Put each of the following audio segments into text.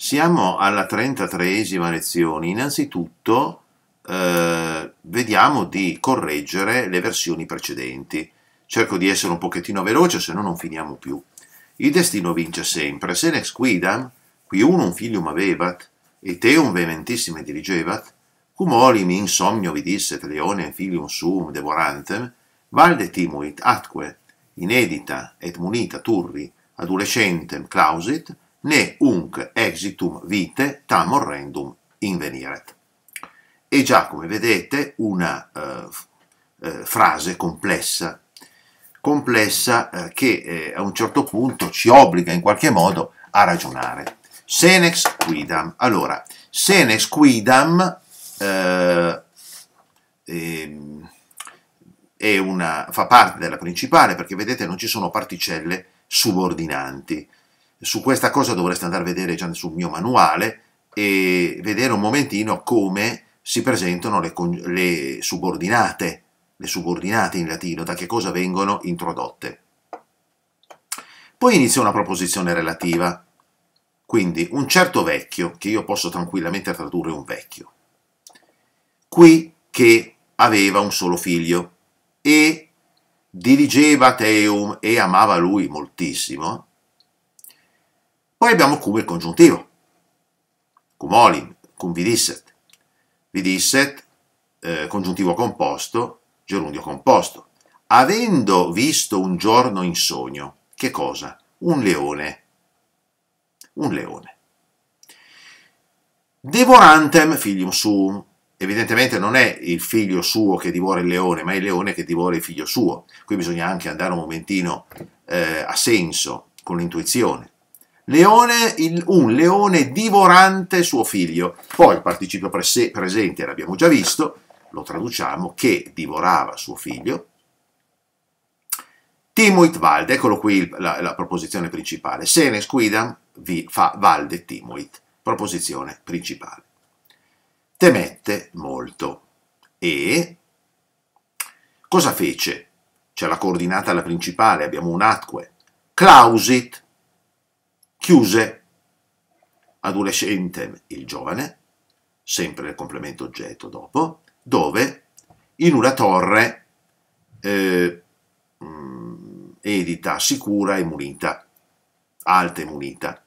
Siamo alla 33esima lezione. Innanzitutto eh, vediamo di correggere le versioni precedenti. Cerco di essere un pochettino veloce, se no non finiamo più. Il destino vince sempre. Se ne squidam, qui uno un figlium avevat, e teum veementissime dirigevat, cum olim in somnio vidisset leone filium suum devorantem, valde timuit atque, inedita et munita turri, adolescentem clausit, ne unc exitum vite tam horrendum inveniret. E già, come vedete, una eh, eh, frase complessa, complessa eh, che eh, a un certo punto ci obbliga in qualche modo a ragionare. Senex quidam. Allora, senex quidam eh, ehm, una, fa parte della principale perché vedete non ci sono particelle subordinanti su questa cosa dovreste andare a vedere già sul mio manuale e vedere un momentino come si presentano le, le subordinate, le subordinate in latino, da che cosa vengono introdotte. Poi inizia una proposizione relativa, quindi un certo vecchio, che io posso tranquillamente tradurre un vecchio, qui che aveva un solo figlio e dirigeva Teum e amava lui moltissimo, poi abbiamo come il congiuntivo. Cum olim, cum vidisset. Vidisset, eh, congiuntivo composto, gerundio composto. Avendo visto un giorno in sogno, che cosa? Un leone. Un leone. Devorantem figlium suum. Evidentemente non è il figlio suo che divora il leone, ma è il leone che divora il figlio suo. Qui bisogna anche andare un momentino eh, a senso, con l'intuizione. Leone, il, un leone divorante suo figlio. Poi il participio prese, presente, l'abbiamo già visto, lo traduciamo, che divorava suo figlio. Timuit valde, eccolo qui la, la proposizione principale. Senes quidam vi fa valde timuit, proposizione principale. Temette molto. E cosa fece? C'è la coordinata alla principale, abbiamo un atque. Clausit, chiuse, adolescente il giovane, sempre nel complemento oggetto dopo, dove in una torre eh, mm, edita, sicura e munita, alta e munita,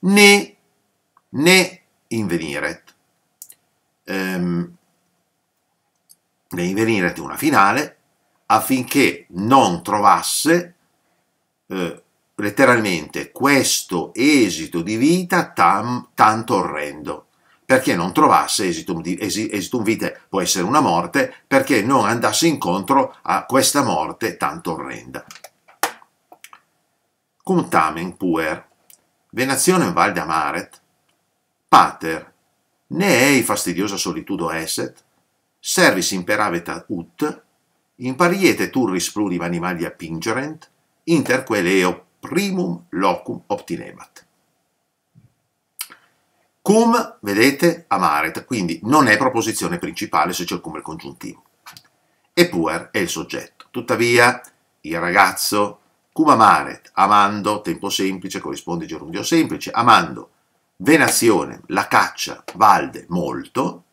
né, né in Veniret. Um, ehm, né in Veniret una finale affinché non trovasse eh, letteralmente questo esito di vita tam, tanto orrendo perché non trovasse esitum, di, esitum vitae, può essere una morte, perché non andasse incontro a questa morte tanto orrenda. Cum tamen puer, venazione valde amaret, pater, ne ei fastidiosa solitudo esset, servis imperavit ut, impariete turris plurim animali appingerent, inter quelle primum locum obtinebat. Cum, vedete, amaret, quindi non è proposizione principale se c'è il cum il congiuntivo. E puer è il soggetto. Tuttavia, il ragazzo, cum amaret, amando, tempo semplice, corrisponde gerundio semplice, amando, venazione, la caccia, valde, molto,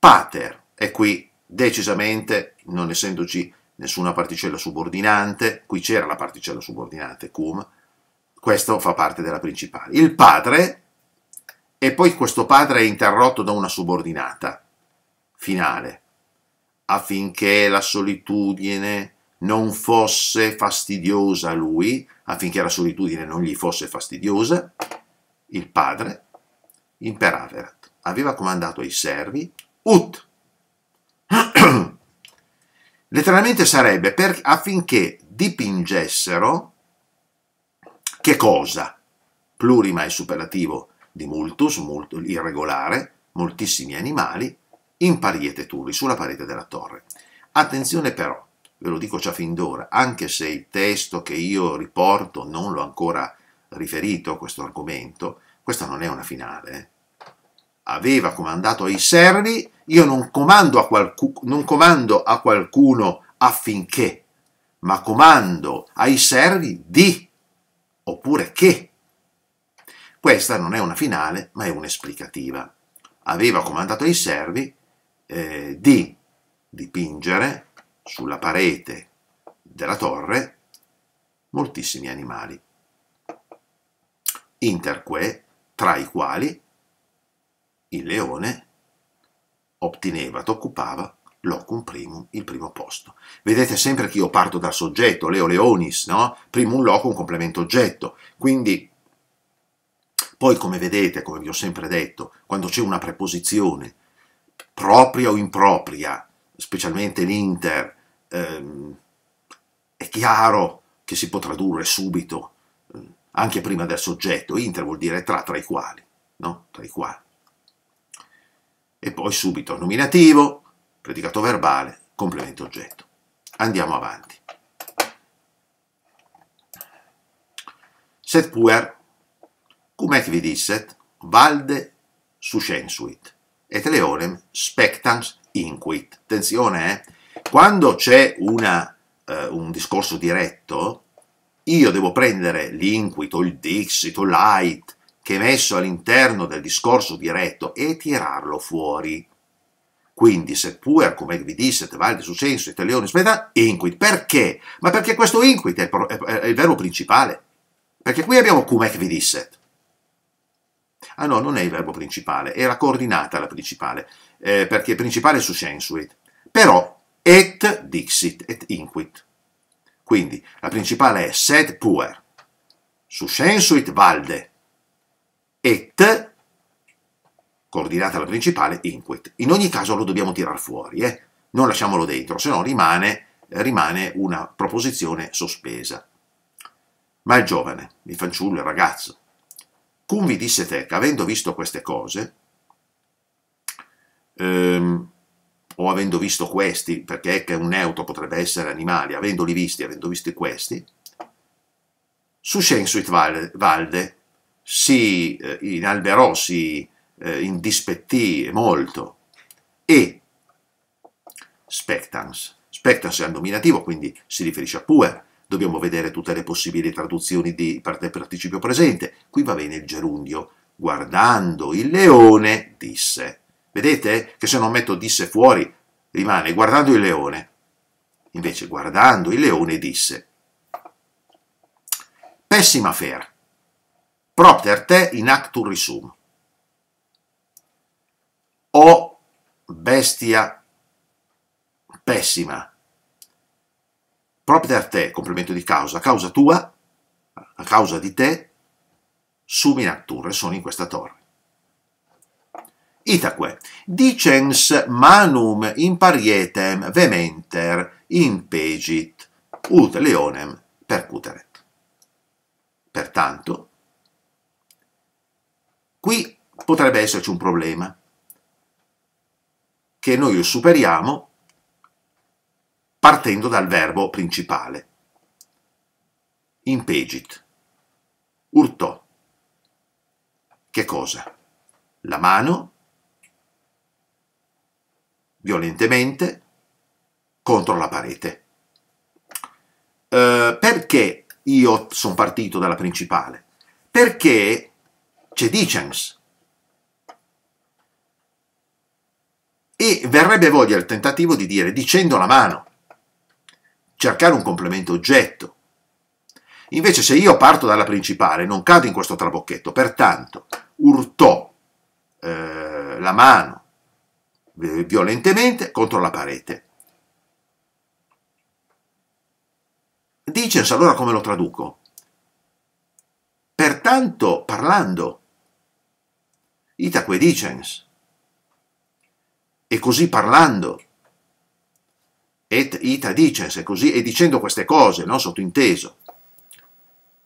pater, è qui decisamente, non essendoci nessuna particella subordinante, qui c'era la particella subordinante cum, questo fa parte della principale. Il padre, e poi questo padre è interrotto da una subordinata finale, affinché la solitudine non fosse fastidiosa a lui, affinché la solitudine non gli fosse fastidiosa, il padre imperaverat, aveva comandato ai servi, ut Letteralmente sarebbe per, affinché dipingessero che cosa? Plurima è superlativo di multus, molto irregolare, moltissimi animali, in pariete parieturi sulla parete della torre. Attenzione però, ve lo dico già fin d'ora, anche se il testo che io riporto non l'ho ancora riferito a questo argomento, questa non è una finale, eh? aveva comandato ai servi, io non comando a, qualcu- non comando a qualcuno affinché, ma comando ai servi di, oppure che. Questa non è una finale, ma è un'esplicativa. Aveva comandato ai servi eh, di dipingere sulla parete della torre moltissimi animali, interque tra i quali il leone obtinevat, occupava locum primum, il primo posto. Vedete sempre che io parto dal soggetto, leo leonis, no? Primum locum, complemento oggetto. Quindi, poi come vedete, come vi ho sempre detto, quando c'è una preposizione propria o impropria, specialmente l'inter, ehm, è chiaro che si può tradurre subito, eh, anche prima del soggetto, inter vuol dire tra, tra i quali, no? Tra i quali e poi subito nominativo, predicato verbale, complemento oggetto. Andiamo avanti. Set puer, cumec vidisset, valde suscensuit, et leonem spectans inquit. Attenzione, eh? quando c'è eh, un discorso diretto, io devo prendere l'inquit o il dixit o che è messo all'interno del discorso diretto e tirarlo fuori. Quindi, seppur, come vi disse Tevaldi su senso, Italione, aspetta, inquit. Perché? Ma perché questo inquit è, è, è il, verbo principale. Perché qui abbiamo come vi disse. Ah no, non è il verbo principale, è la coordinata la principale, eh, perché è principale su sensuit. Però, et dixit, et inquit. Quindi, la principale è set puer, su sensuit valde, et, coordinata la principale, inquit. In ogni caso lo dobbiamo tirar fuori, eh? non lasciamolo dentro, se no rimane, rimane una proposizione sospesa. Ma il giovane, il fanciullo, il ragazzo, cum vi disse Tec, avendo visto queste cose, ehm, o avendo visto questi, perché è che un neutro, potrebbe essere animali, avendoli visti, avendo visti questi, suscensuit valde, valde si eh, inalberò, si eh, indispettì molto e spectans. Spectans è al nominativo, quindi si riferisce a puer. Dobbiamo vedere tutte le possibili traduzioni di parte participio presente. Qui va bene il gerundio. Guardando il leone, disse. Vedete che se non metto disse fuori, rimane guardando il leone. Invece guardando il leone disse. Pessima fer propter te in actur risum. O bestia pessima, propter te, complemento di causa, causa tua, a causa di te, sum in actur, sono in questa torre. Itaque, dicens manum imparietem parietem vementer impegit, ut leonem percuteret. Pertanto, Qui potrebbe esserci un problema, che noi superiamo partendo dal verbo principale. Impegit. Urtò. Che cosa? La mano, violentemente, contro la parete. Eh, perché io sono partito dalla principale? Perché c'è Dickens. E verrebbe voglia il tentativo di dire dicendo la mano, cercare un complemento oggetto. Invece se io parto dalla principale non cado in questo trabocchetto, pertanto urtò eh, la mano eh, violentemente contro la parete. Dicens allora come lo traduco? Pertanto, parlando, Itaque dicens. E così parlando, et ita dicens, e così, e dicendo queste cose, no? sottointeso,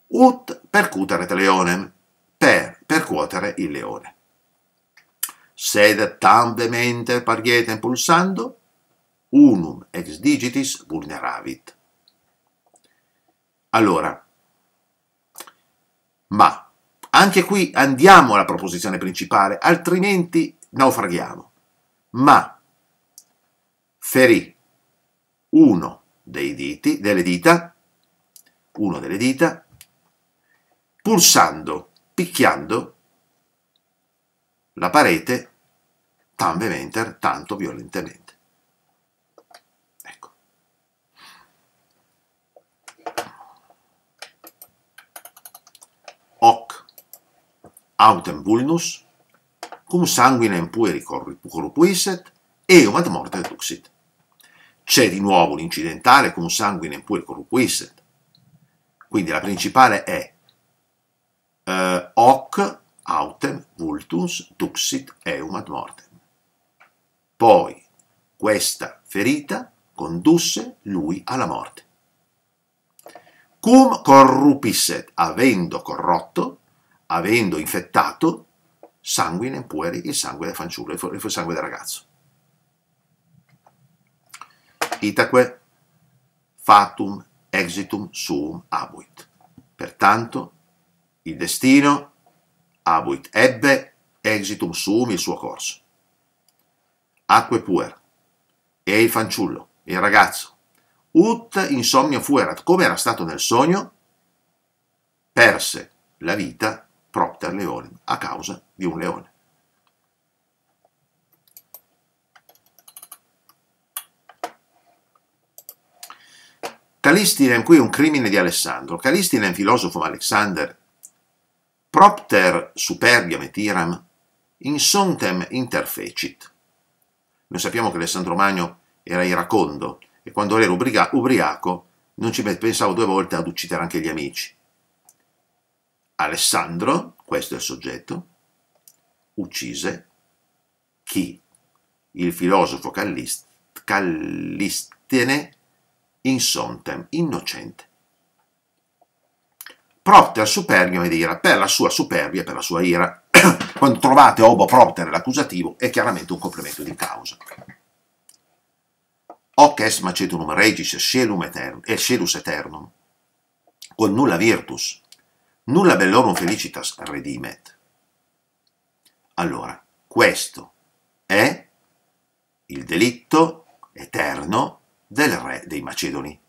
ut percuteret leonem, per percuotere il leone. Sed tam demente parietem pulsando, unum ex digitis vulneravit. Allora, ma anche qui andiamo alla proposizione principale, altrimenti naufraghiamo. Ma ferì uno dei diti, delle dita, uno delle dita, pulsando, picchiando la parete, tan vementer, tanto violentemente. autem vulnus, cum sanguinem pueri corrupuisset, eum ad morte duxit. C'è di nuovo l'incidentale cum sanguinem pueri corrupuisset. Quindi la principale è eh, hoc autem vultus duxit eum ad morte. Poi questa ferita condusse lui alla morte. Cum corrupisset, avendo corrotto, avendo infettato sanguine pueri il sangue del fanciullo, il sangue del ragazzo. Itaque fatum exitum suum abuit. Pertanto il destino abuit ebbe exitum suum il suo corso. Acque puer, e il fanciullo, il ragazzo, ut insomnia fuerat, come era stato nel sogno, perse la vita propter leone a causa di un leone. Calistinen qui è un crimine di Alessandro. Calistinen filosofo Alexander propter superbiam et iram insontem interfecit. Noi sappiamo che Alessandro Magno era iracondo e quando era ubriaco non ci pensavo due volte ad uccidere anche gli amici. Alessandro, questo è il soggetto, uccise chi? Il filosofo Callist, Callistene insontem, innocente. Propter superbio ed ira, per la sua superbia, per la sua ira, quando trovate obo propter l'accusativo è chiaramente un complemento di causa. Hoc est macetunum regis scelum eternum, e eh, scelus eternum, con nulla virtus, Nulla bellorum felicitas redimet. Allora, questo è il delitto eterno del re dei Macedoni,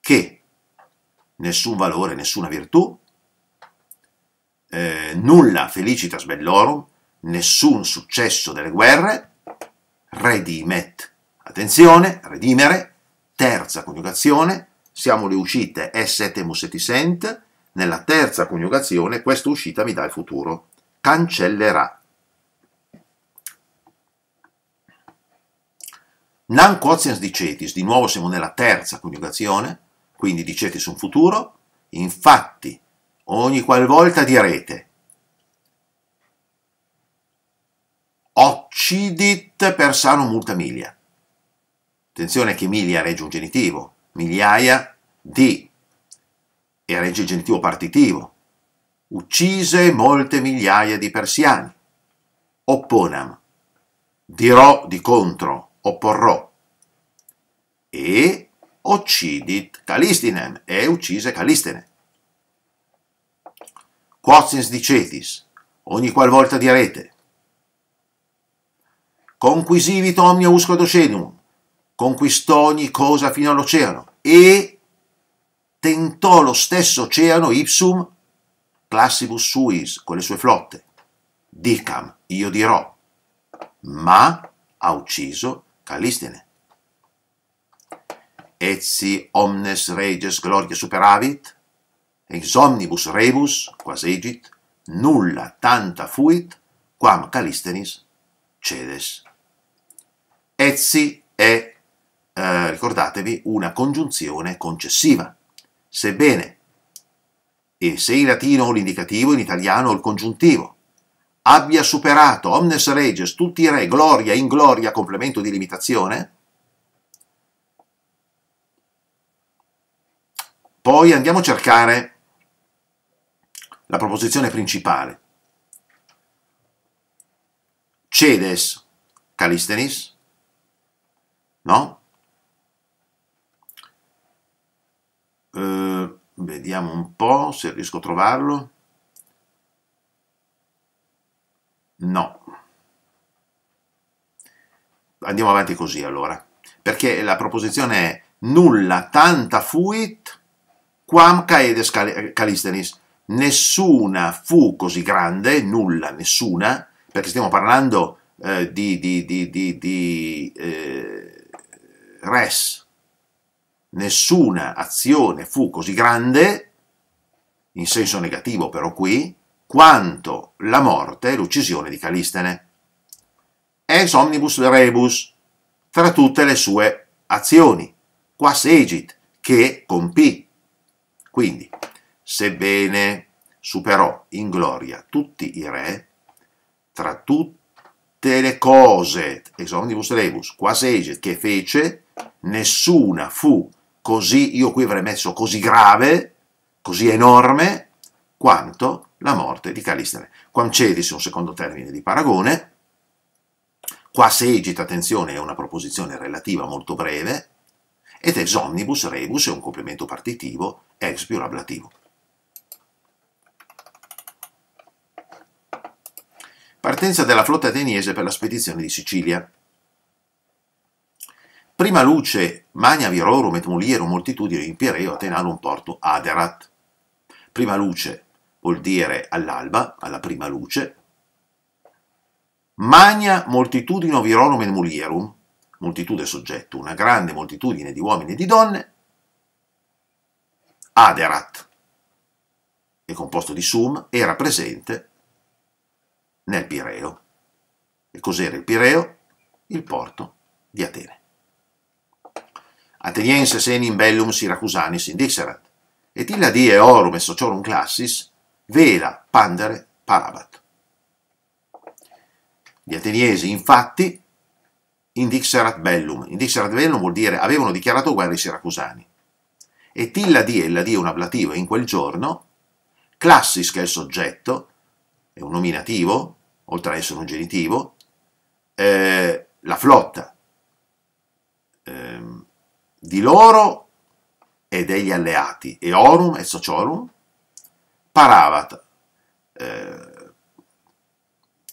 che nessun valore, nessuna virtù, eh, nulla felicitas bellorum, nessun successo delle guerre, redimet. Attenzione, redimere, terza coniugazione, siamo le uscite e setemus et isent, nella terza coniugazione questa uscita mi dà il futuro. Cancellerà. Nan quotiens dicetis, di nuovo siamo nella terza coniugazione, quindi dicetis un futuro, infatti ogni qualvolta direte occidit per sano multa milia. Attenzione che milia regge un genitivo, migliaia di era il gentivo partitivo, uccise molte migliaia di persiani. Opponam, dirò di contro, opporrò. E occidit Calistinem, e uccise Calistene. Quotins dicetis, ogni qualvolta direte. Conquisivit omnia usque docenium, conquistò ogni cosa fino all'oceano, e tentò lo stesso oceano Ipsum Classibus Suis con le sue flotte. Dicam, io dirò, ma ha ucciso Callistene. Etsi omnes reges gloria superavit, ex omnibus rebus, quas egit, nulla tanta fuit, quam Callistenis cedes. Etsi è, eh, ricordatevi, una congiunzione concessiva sebbene, e se in latino l'indicativo, in italiano il congiuntivo, abbia superato omnes reges, tutti i re, gloria, in gloria, complemento di limitazione, Poi andiamo a cercare la proposizione principale. Cedes Calistenis, no? Eh, vediamo un po' se riesco a trovarlo no andiamo avanti così allora perché la proposizione è nulla tanta fuit quam caedes calistenis nessuna fu così grande nulla nessuna perché stiamo parlando eh, di, di, di, di eh, res nessuna azione fu così grande, in senso negativo però qui, quanto la morte e l'uccisione di Calistene. Ex omnibus rebus, tra tutte le sue azioni, quas egit, che compì. Quindi, sebbene superò in gloria tutti i re, tra tutte le cose, ex omnibus rebus, quas egit, che fece, nessuna fu così, io qui avrei messo così grave, così enorme, quanto la morte di Calistene. Quamcedis è un secondo termine di paragone, qua segita, attenzione, è una proposizione relativa molto breve, ed ex omnibus rebus è un complemento partitivo, ex più ablativo. Partenza della flotta ateniese per la spedizione di Sicilia. Prima luce magna virorum et mulierum moltitudine in Pireo atenarum portu aderat. Prima luce vuol dire all'alba, alla prima luce. Magna moltitudine virorum et mulierum, moltitude soggetto, una grande moltitudine di uomini e di donne. Aderat è composto di sum, era presente nel Pireo. E cos'era il Pireo? Il porto di Atene. Ateniense senin bellum siracusanis indixerat, et illa die orum e sociorum classis vela pandere parabat. Gli ateniesi, infatti, indixerat bellum. Indixerat bellum vuol dire avevano dichiarato guerra i siracusani. E tilla die, la die un ablativa in quel giorno, classis che è il soggetto, è un nominativo, oltre ad essere un genitivo, eh, la flotta, eh, di loro e degli alleati, Eorum e Sociorum, Paravat eh,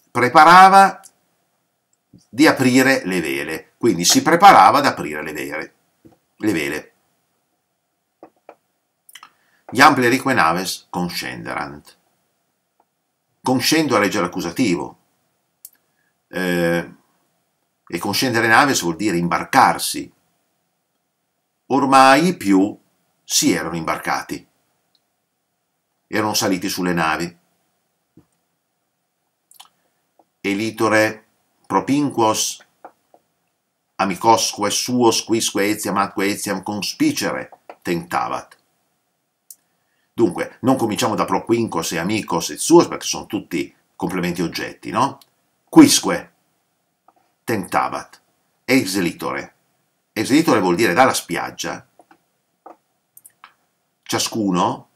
preparava di aprire le vele, quindi si preparava ad aprire le vele. Le vele. Iam plerique naves conscenderant. Conscendo a leggere l'accusativo. Eh, e conscendere naves vuol dire imbarcarsi, Ormai i più si erano imbarcati. Erano saliti sulle navi. Elitore propinquos amicosque suos quisque etiam atque etiam conspicere tentavat. Dunque, non cominciamo da propinquos e amicos e suos perché sono tutti complementi oggetti, no? Quisque tentavat, ex elitore, Eseitore vuol dire dalla spiaggia. Ciascuno,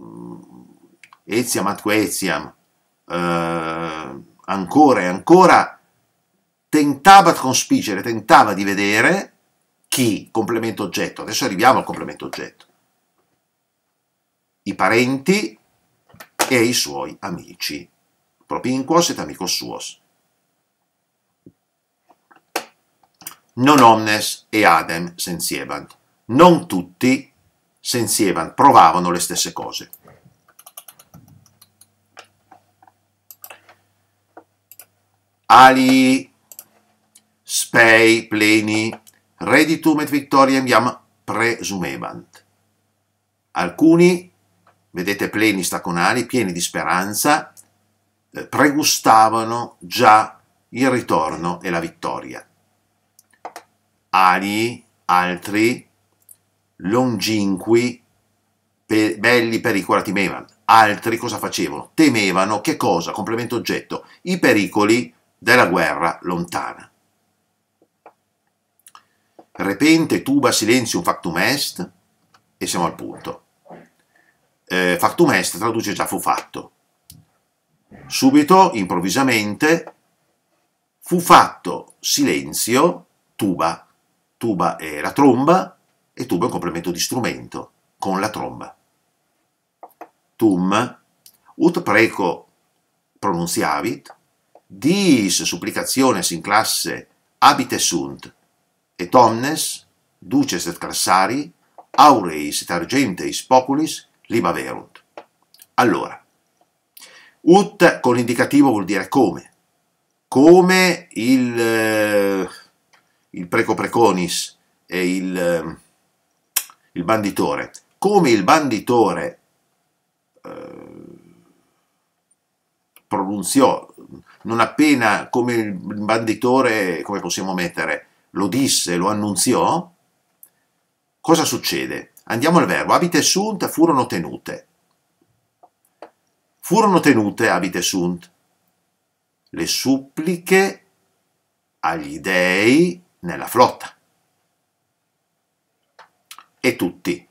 mm, Eziam atque Eziam, eh, ancora e ancora, Tentava di conspicere, tentava di vedere chi? Complemento oggetto. Adesso arriviamo al complemento oggetto. I parenti e i suoi amici. Propinquos et amicos suos. non omnes e adem sensiebant. Non tutti sensiebant, provavano le stesse cose. Ali spei pleni reditum et victoriam iam presumebant. Alcuni, vedete pleni sta pieni di speranza, eh, pregustavano già il ritorno e la vittoria ali, altri, longinqui, pe, belli pericoli temevano. Altri cosa facevano? Temevano che cosa? Complemento oggetto, i pericoli della guerra lontana. Repente tuba silenzium factum est e siamo al punto. Eh, factum est traduce già fu fatto. Subito, improvvisamente, fu fatto silenzio, tuba tuba è la tromba e tuba è un complemento di strumento con la tromba. Tum, ut preco pronunziavit, diis supplicationes in classe abite sunt, et omnes, duces et classari, aureis et argenteis populis liba Allora, ut con l'indicativo vuol dire come, come il... Eh, il preco preconis e il, ehm, il banditore, come il banditore eh, pronunziò, non appena come il banditore, come possiamo mettere, lo disse, lo annunziò, cosa succede? Andiamo al verbo, abite sunt furono tenute. Furono tenute, abite sunt, le suppliche agli dei nella flotta. E tutti.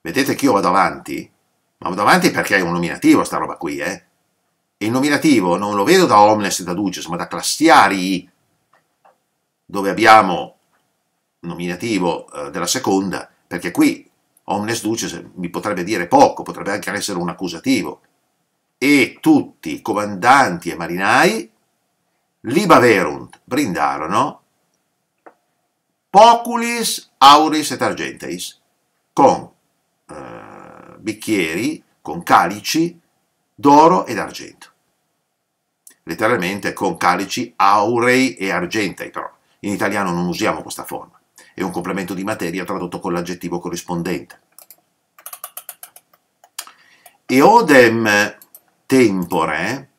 Vedete che io vado avanti? Ma vado avanti perché è un nominativo sta roba qui, eh? E il nominativo non lo vedo da omnes e da duces, ma da classiari, dove abbiamo nominativo eh, della seconda, perché qui omnes duces mi potrebbe dire poco, potrebbe anche essere un accusativo. E tutti, comandanti e marinai, libaverunt, brindarono, poculis auris et argenteis, con eh, bicchieri, con calici d'oro ed argento. Letteralmente con calici aurei e argentei, però in italiano non usiamo questa forma. È un complemento di materia tradotto con l'aggettivo corrispondente. E odem tempore,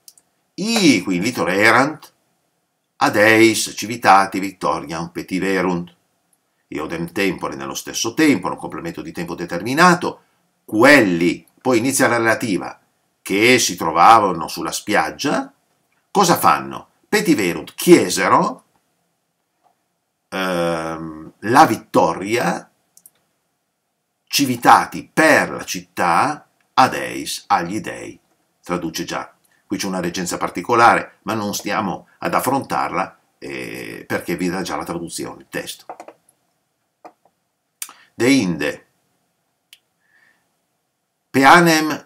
i qui litore erant, Adeis civitati victoriam petiverunt. Iodem tempore nello stesso tempo, un complemento di tempo determinato, quelli, poi inizia la relativa, che si trovavano sulla spiaggia, cosa fanno? Petiverunt chiesero ehm, la vittoria civitati per la città ad Eis, agli dei, traduce Giacco. Qui c'è una reggenza particolare, ma non stiamo ad affrontarla eh, perché vi dà già la traduzione, il testo. De Inde, Peanem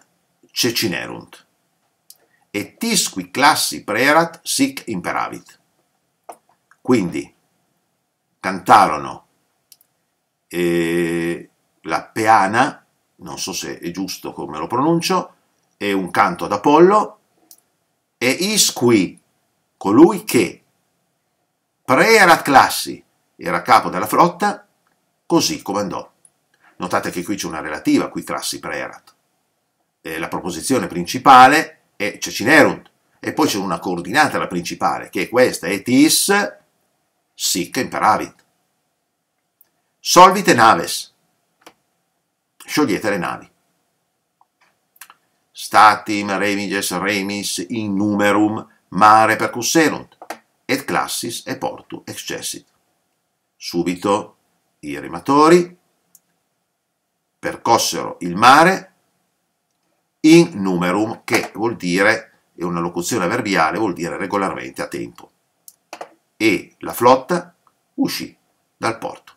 cecinerunt, e tisqui classi prerat sic imperavit. Quindi cantarono eh, la peana, non so se è giusto come lo pronuncio, è un canto ad Apollo e Isqui, colui che Pre-Eraclassi era capo della flotta, così comandò. Notate che qui c'è una relativa, qui classi pre-Erat. Eh, la proposizione principale è Cecinerunt, e poi c'è una coordinata la principale, che è questa, etis sic imperavit. Solvite naves, sciogliete le navi statim remiges remis in numerum mare percusserunt, et classis e portu excessit. Subito i rematori percossero il mare in numerum, che vuol dire, è una locuzione verbiale, vuol dire regolarmente a tempo. E la flotta uscì dal porto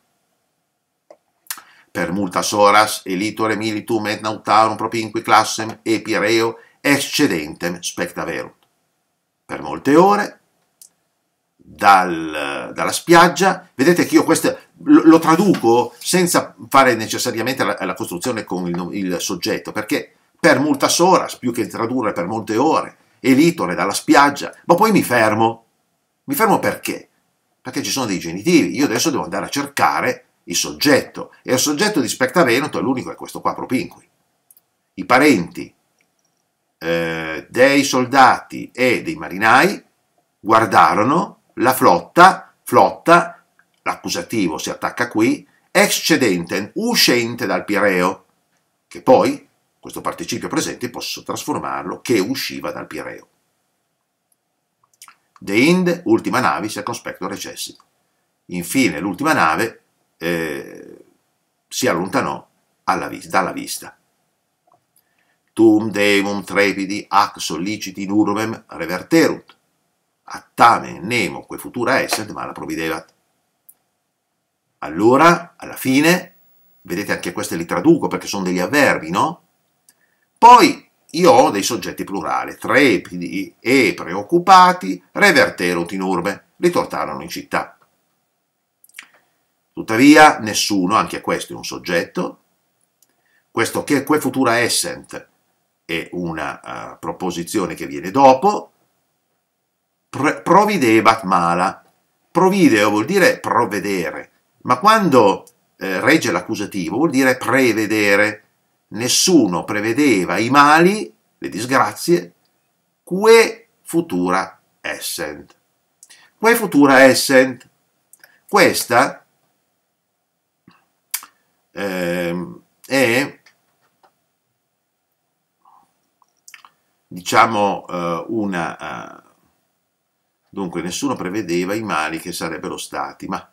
per multas horas elitore militum et nautarum propinque classem e pireo excedentem spectaverunt. Per molte ore, dal, dalla spiaggia, vedete che io questo lo, lo traduco senza fare necessariamente la, la costruzione con il, il, soggetto, perché per multas horas, più che tradurre per molte ore, elitore dalla spiaggia, ma poi mi fermo. Mi fermo perché? Perché ci sono dei genitivi, io adesso devo andare a cercare il soggetto, e il soggetto di Specta Veneto è l'unico è questo qua, Propinqui. I parenti eh, dei soldati e dei marinai guardarono la flotta, flotta, l'accusativo si attacca qui, excedente, uscente dal Pireo, che poi, questo participio presente, posso trasformarlo, che usciva dal Pireo. De Ind, ultima navi, circonspecto recessi. Infine, l'ultima nave, eh, si allontanò vis dalla vista. Tum devum trepidi ac solliciti nurumem reverterunt, attame nemo que futura essent mala providevat. Allora, alla fine, vedete anche queste li traduco perché sono degli avverbi, no? Poi io ho dei soggetti plurali, trepidi e preoccupati, reverterunt in urbe, ritornarono in città. Tuttavia nessuno, anche questo è un soggetto, questo che que futura essent è una uh, proposizione che viene dopo, pr providebat mala, provideo vuol dire provvedere, ma quando eh, regge l'accusativo vuol dire prevedere, nessuno prevedeva i mali, le disgrazie, que futura essent. Que futura essent, questa eh, è diciamo eh, una eh, dunque nessuno prevedeva i mali che sarebbero stati ma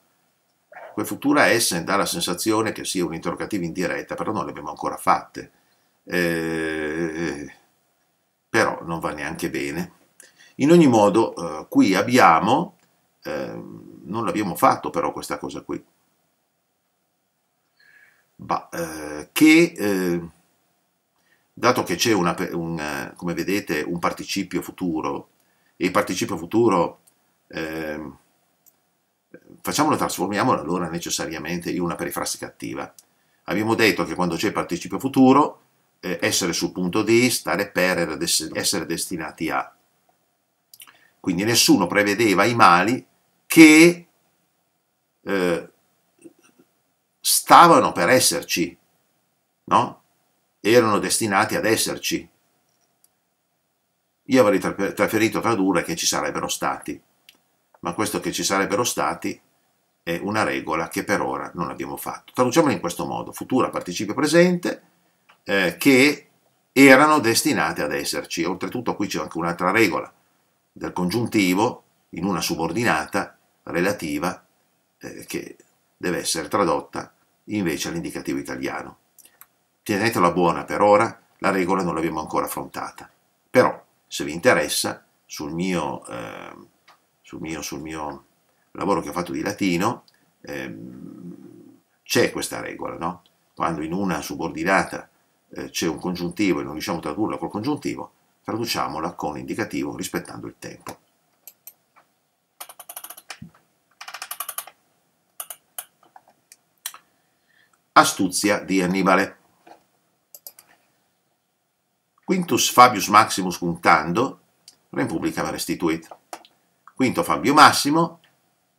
quel futura S dà la sensazione che sia un interrogativo in diretta però non le abbiamo ancora fatte eh, però non va neanche bene in ogni modo eh, qui abbiamo ehm, non l'abbiamo fatto però questa cosa qui bah, eh, che eh, dato che c'è un, come vedete un participio futuro e il participio futuro eh, facciamolo trasformiamolo allora necessariamente in una perifrastica attiva abbiamo detto che quando c'è il participio futuro eh, essere sul punto di stare per essere destinati a quindi nessuno prevedeva i mali che eh, stavano per esserci, no? erano destinati ad esserci. Io avrei preferito tradurre che ci sarebbero stati, ma questo che ci sarebbero stati è una regola che per ora non abbiamo fatto. Traduciamola in questo modo, futura partecipe presente, eh, che erano destinati ad esserci. Oltretutto qui c'è anche un'altra regola del congiuntivo in una subordinata relativa eh, che deve essere tradotta invece all'indicativo italiano. Tenetela buona per ora, la regola non l'abbiamo ancora affrontata. Però, se vi interessa, sul mio, eh, sul mio, sul mio lavoro che ho fatto di latino, eh, c'è questa regola, no? Quando in una subordinata eh, c'è un congiuntivo e non riusciamo a tradurla col congiuntivo, traduciamola con indicativo rispettando il tempo. Astuzia di Annibale. Quintus Fabius Maximus Cunctando, Repubblica restituit. Quinto Fabio Massimo,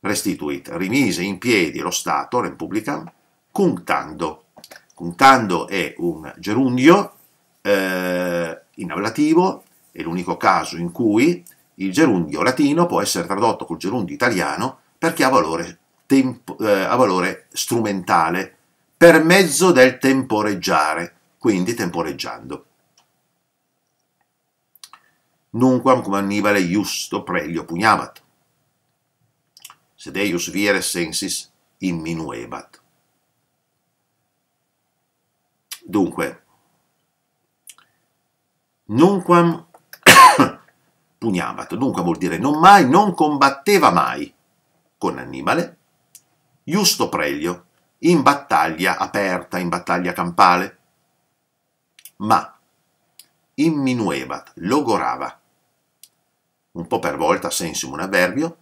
restituit, rimise in piedi lo Stato, Repubblica, Cuntando. Cuntando è un gerundio eh, in ablativo, è l'unico caso in cui il gerundio latino può essere tradotto col gerundio italiano perché ha valore, tempo, eh, ha valore strumentale, per mezzo del temporeggiare, quindi temporeggiando. Nunquam cum annibale justo prelio pugnabat. Sed eius viere sensis imminuebat. Dunque, nunquam pugnabat, dunque vuol dire non mai, non combatteva mai con Annibale, giusto prelio, in battaglia aperta, in battaglia campale. Ma imminuebat, logorava, un po' per volta sensum un avverbio,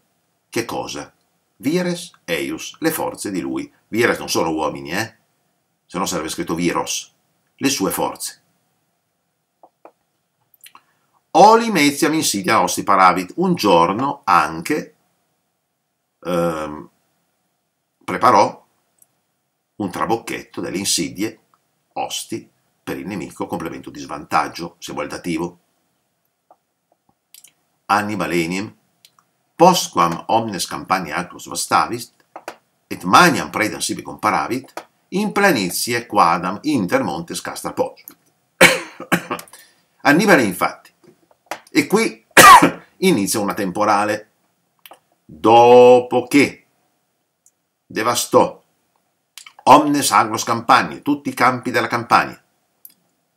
che cosa? Vires, eius, le forze di lui. Vires non sono uomini, eh? Se no sarebbe scritto viros, le sue forze. Oli meziam insidia osti paravit. Un giorno anche ehm, preparò un trabocchetto delle insidie, osti, per il nemico, complemento di svantaggio, se vuoi il dativo. Annibal enim, postquam omnes campania acros vastavit, et maniam predam sibi comparavit, in planizie quadam inter montes castra post. Annibale infatti, e qui inizia una temporale, dopo che devastò Omnes agros Campagni, tutti i campi della campagna,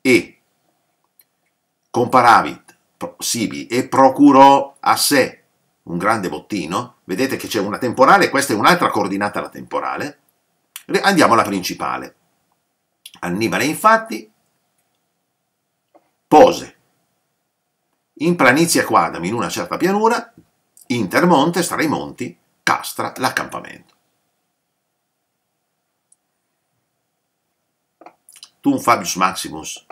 E comparavit Sibi e procurò a sé un grande bottino. Vedete che c'è una temporale, questa è un'altra coordinata alla temporale. Andiamo alla principale. Annibale infatti pose in planizia quadam in una certa pianura, intermonte, stra i monti, castra l'accampamento. un Fabius Maximus,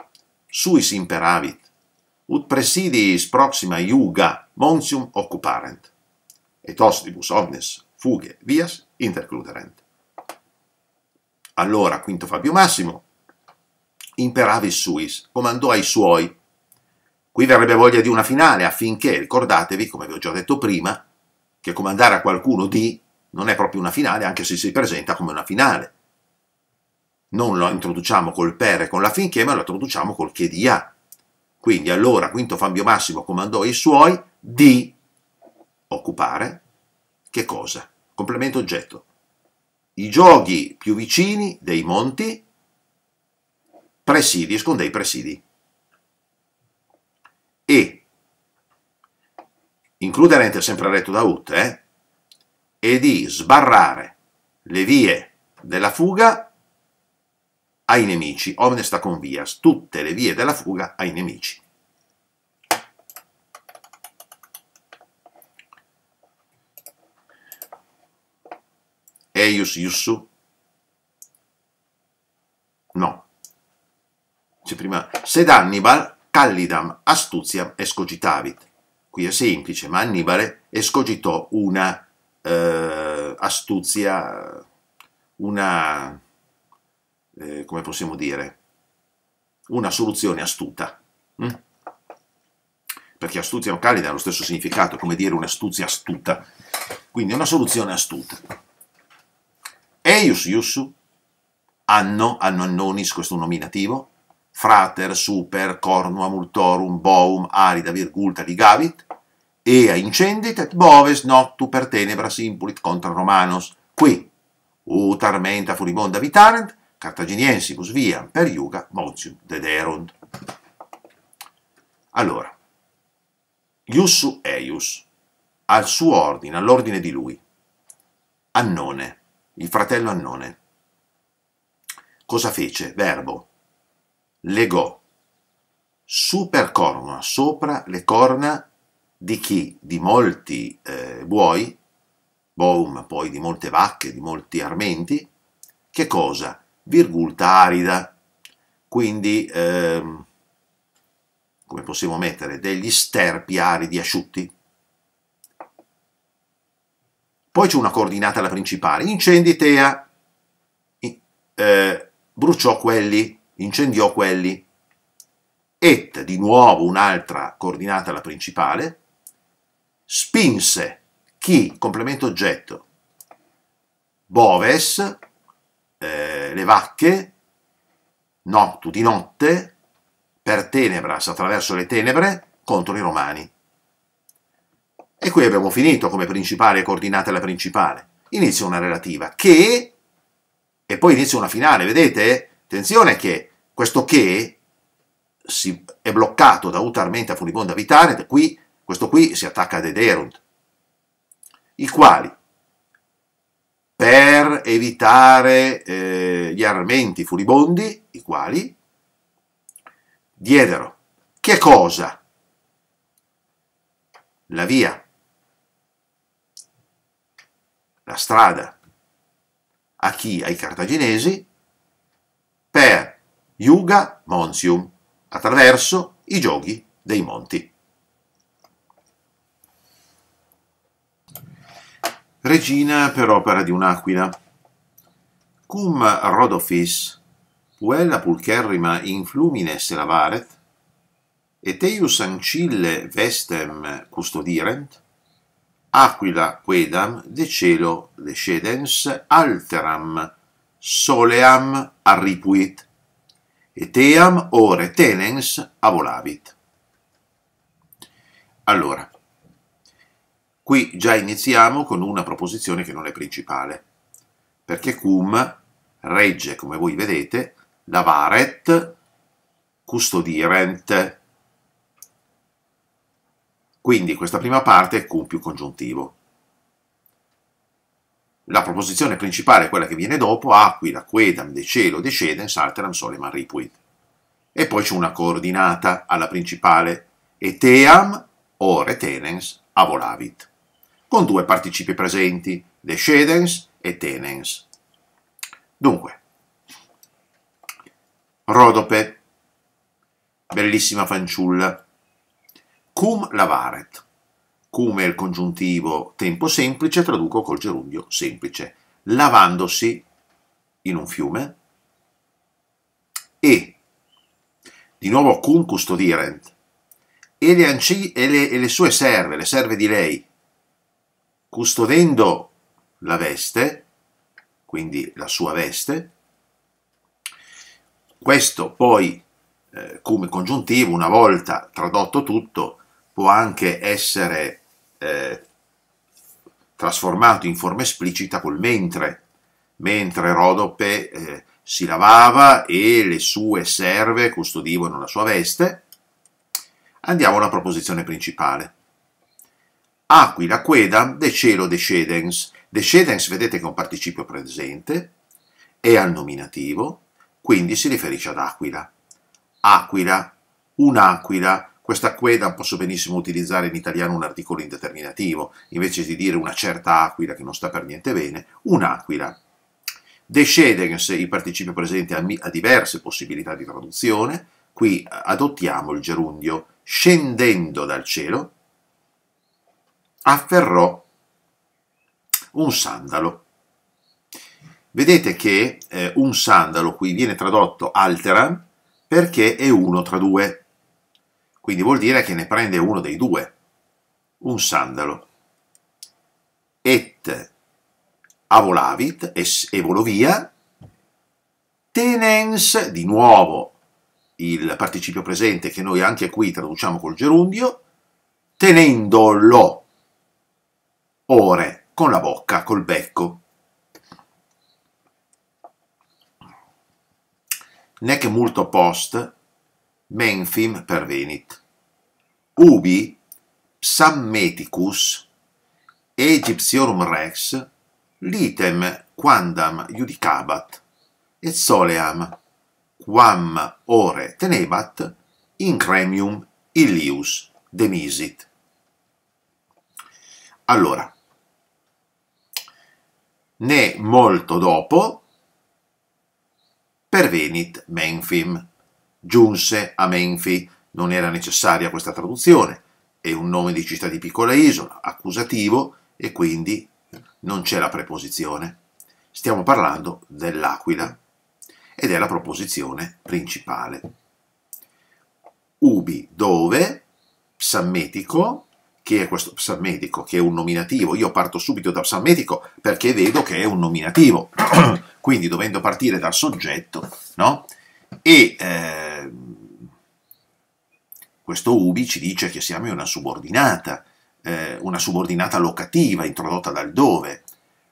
suis imperavit, ut presidis proxima iuga monsium occuparent, et ostibus omnes fuge vias intercluderent. Allora Quinto Fabio Massimo, imperavis suis, comandò ai suoi. Qui verrebbe voglia di una finale affinché, ricordatevi, come vi ho già detto prima, che comandare a qualcuno di non è proprio una finale, anche se si presenta come una finale non lo introduciamo col per e con la finché, ma lo introduciamo col che di Quindi allora Quinto Fabio Massimo comandò ai suoi di occupare che cosa? Complemento oggetto. I giochi più vicini dei monti, presidi, esconde i presidi. E includere sempre retto da ut, eh? e di sbarrare le vie della fuga ai nemici, omnes da vias, tutte le vie della fuga ai nemici. Eius Iussu? No. C'è prima sed Annibal callidam astuziam escogitavit. Qui è semplice, ma Annibale escogitò una eh, astuzia, una eh, come possiamo dire, una soluzione astuta. Hm? Perché astuzia e calida hanno lo stesso significato, come dire un'astuzia astuta. Quindi una soluzione astuta. Eius iussu, anno, anno annonis, questo nominativo, frater, super, cornua, multorum, boum, arida, virgulta, ligavit, ea incendit et boves noctu per tenebra impulit contra romanos, qui, utarmenta furibonda vitarent, Cartaginiensibus viam per iuga motium dederunt. Allora, Iussu Eius, al suo ordine, all'ordine di lui, Annone, il fratello Annone, cosa fece? Verbo, legò su corna, sopra le corna di chi? Di molti eh, buoi, boum poi di molte vacche, di molti armenti, che cosa? virgulta arida, quindi ehm, come possiamo mettere degli sterpi aridi asciutti. Poi c'è una coordinata alla principale, incendi Tea, eh, bruciò quelli, incendiò quelli. Et, di nuovo un'altra coordinata alla principale, spinse chi, complemento oggetto, boves, le vacche, nottu di notte, per tenebras attraverso le tenebre, contro i romani. E qui abbiamo finito come principale coordinata la principale. Inizia una relativa che e poi inizia una finale, vedete? Attenzione che questo che si è bloccato da utarmente a vitale, vitare, qui, questo qui si attacca a Dederunt, i quali per evitare eh, gli armenti furibondi, i quali diedero che cosa? La via, la strada a chi? Ai cartaginesi per Iuga Monsium, attraverso i giochi dei monti. regina per opera di un'aquila. Cum Rodofis, puella pulcherrima in flumine se lavaret, et eius ancille vestem custodirent, aquila quedam de cielo descedens alteram soleam arripuit, et eam ore tenens avolavit. Allora, Qui già iniziamo con una proposizione che non è principale, perché cum regge, come voi vedete, la varet custodirent. Quindi questa prima parte è cum più congiuntivo. La proposizione principale è quella che viene dopo, aquila, quedam, decelo, decedens, alteram, soleman, ripuit. E poi c'è una coordinata alla principale, eteam o retenens avolavit con due participi presenti, descendens e tenens. Dunque, Rodope, bellissima fanciulla, cum lavaret, cum è il congiuntivo tempo semplice, traduco col gerundio semplice, lavandosi in un fiume e, di nuovo cum custodirent, e le, e le, e le sue serve, le serve di lei, custodendo la veste, quindi la sua veste, questo poi eh, come congiuntivo, una volta tradotto tutto, può anche essere eh, trasformato in forma esplicita col mentre, mentre Rodope eh, si lavava e le sue serve custodivano la sua veste. Andiamo alla proposizione principale aquila quedam de cielo decedens. Decedens vedete che è un participio presente, è al nominativo, quindi si riferisce ad aquila. Aquila, un'aquila, questa quedam posso benissimo utilizzare in italiano un articolo indeterminativo, invece di dire una certa aquila che non sta per niente bene, un'aquila. Decedens, il participio presente ha diverse possibilità di traduzione, qui adottiamo il gerundio scendendo dal cielo, afferrò un sandalo. Vedete che eh, un sandalo qui viene tradotto altera perché è uno tra due, quindi vuol dire che ne prende uno dei due, un sandalo. Et avolavit, es, e volo via, tenens, di nuovo il participio presente che noi anche qui traduciamo col gerundio, tenendolo ore, con la bocca, col becco. Nec multo post, menfim pervenit. Ubi sammeticus Egyptiorum rex litem quandam judicabat et soleam quam ore tenebat in cremium illius demisit. Allora, né molto dopo pervenit Menfim. Giunse a Menfi, non era necessaria questa traduzione, è un nome di città di piccola isola, accusativo e quindi non c'è la preposizione. Stiamo parlando dell'Aquila ed è la proposizione principale. Ubi dove, sammetico, che è questo psalmetico, che è un nominativo. Io parto subito da psalmetico perché vedo che è un nominativo, quindi dovendo partire dal soggetto, no? E eh, questo ubi ci dice che siamo in una subordinata, eh, una subordinata locativa introdotta dal dove,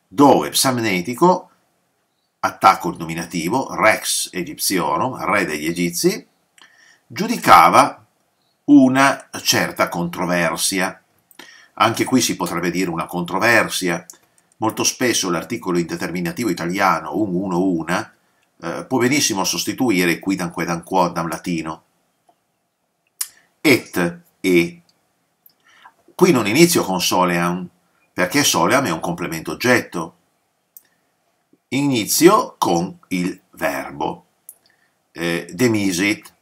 dove psalmetico, attacco il nominativo, rex egizionum, re degli egizi, giudicava una certa controversia anche qui si potrebbe dire una controversia. Molto spesso l'articolo indeterminativo italiano un uno una eh, può benissimo sostituire quidam quedam quodam latino. Et e. Qui non inizio con soleam, perché soleam è un complemento oggetto. Inizio con il verbo. Eh, demisit,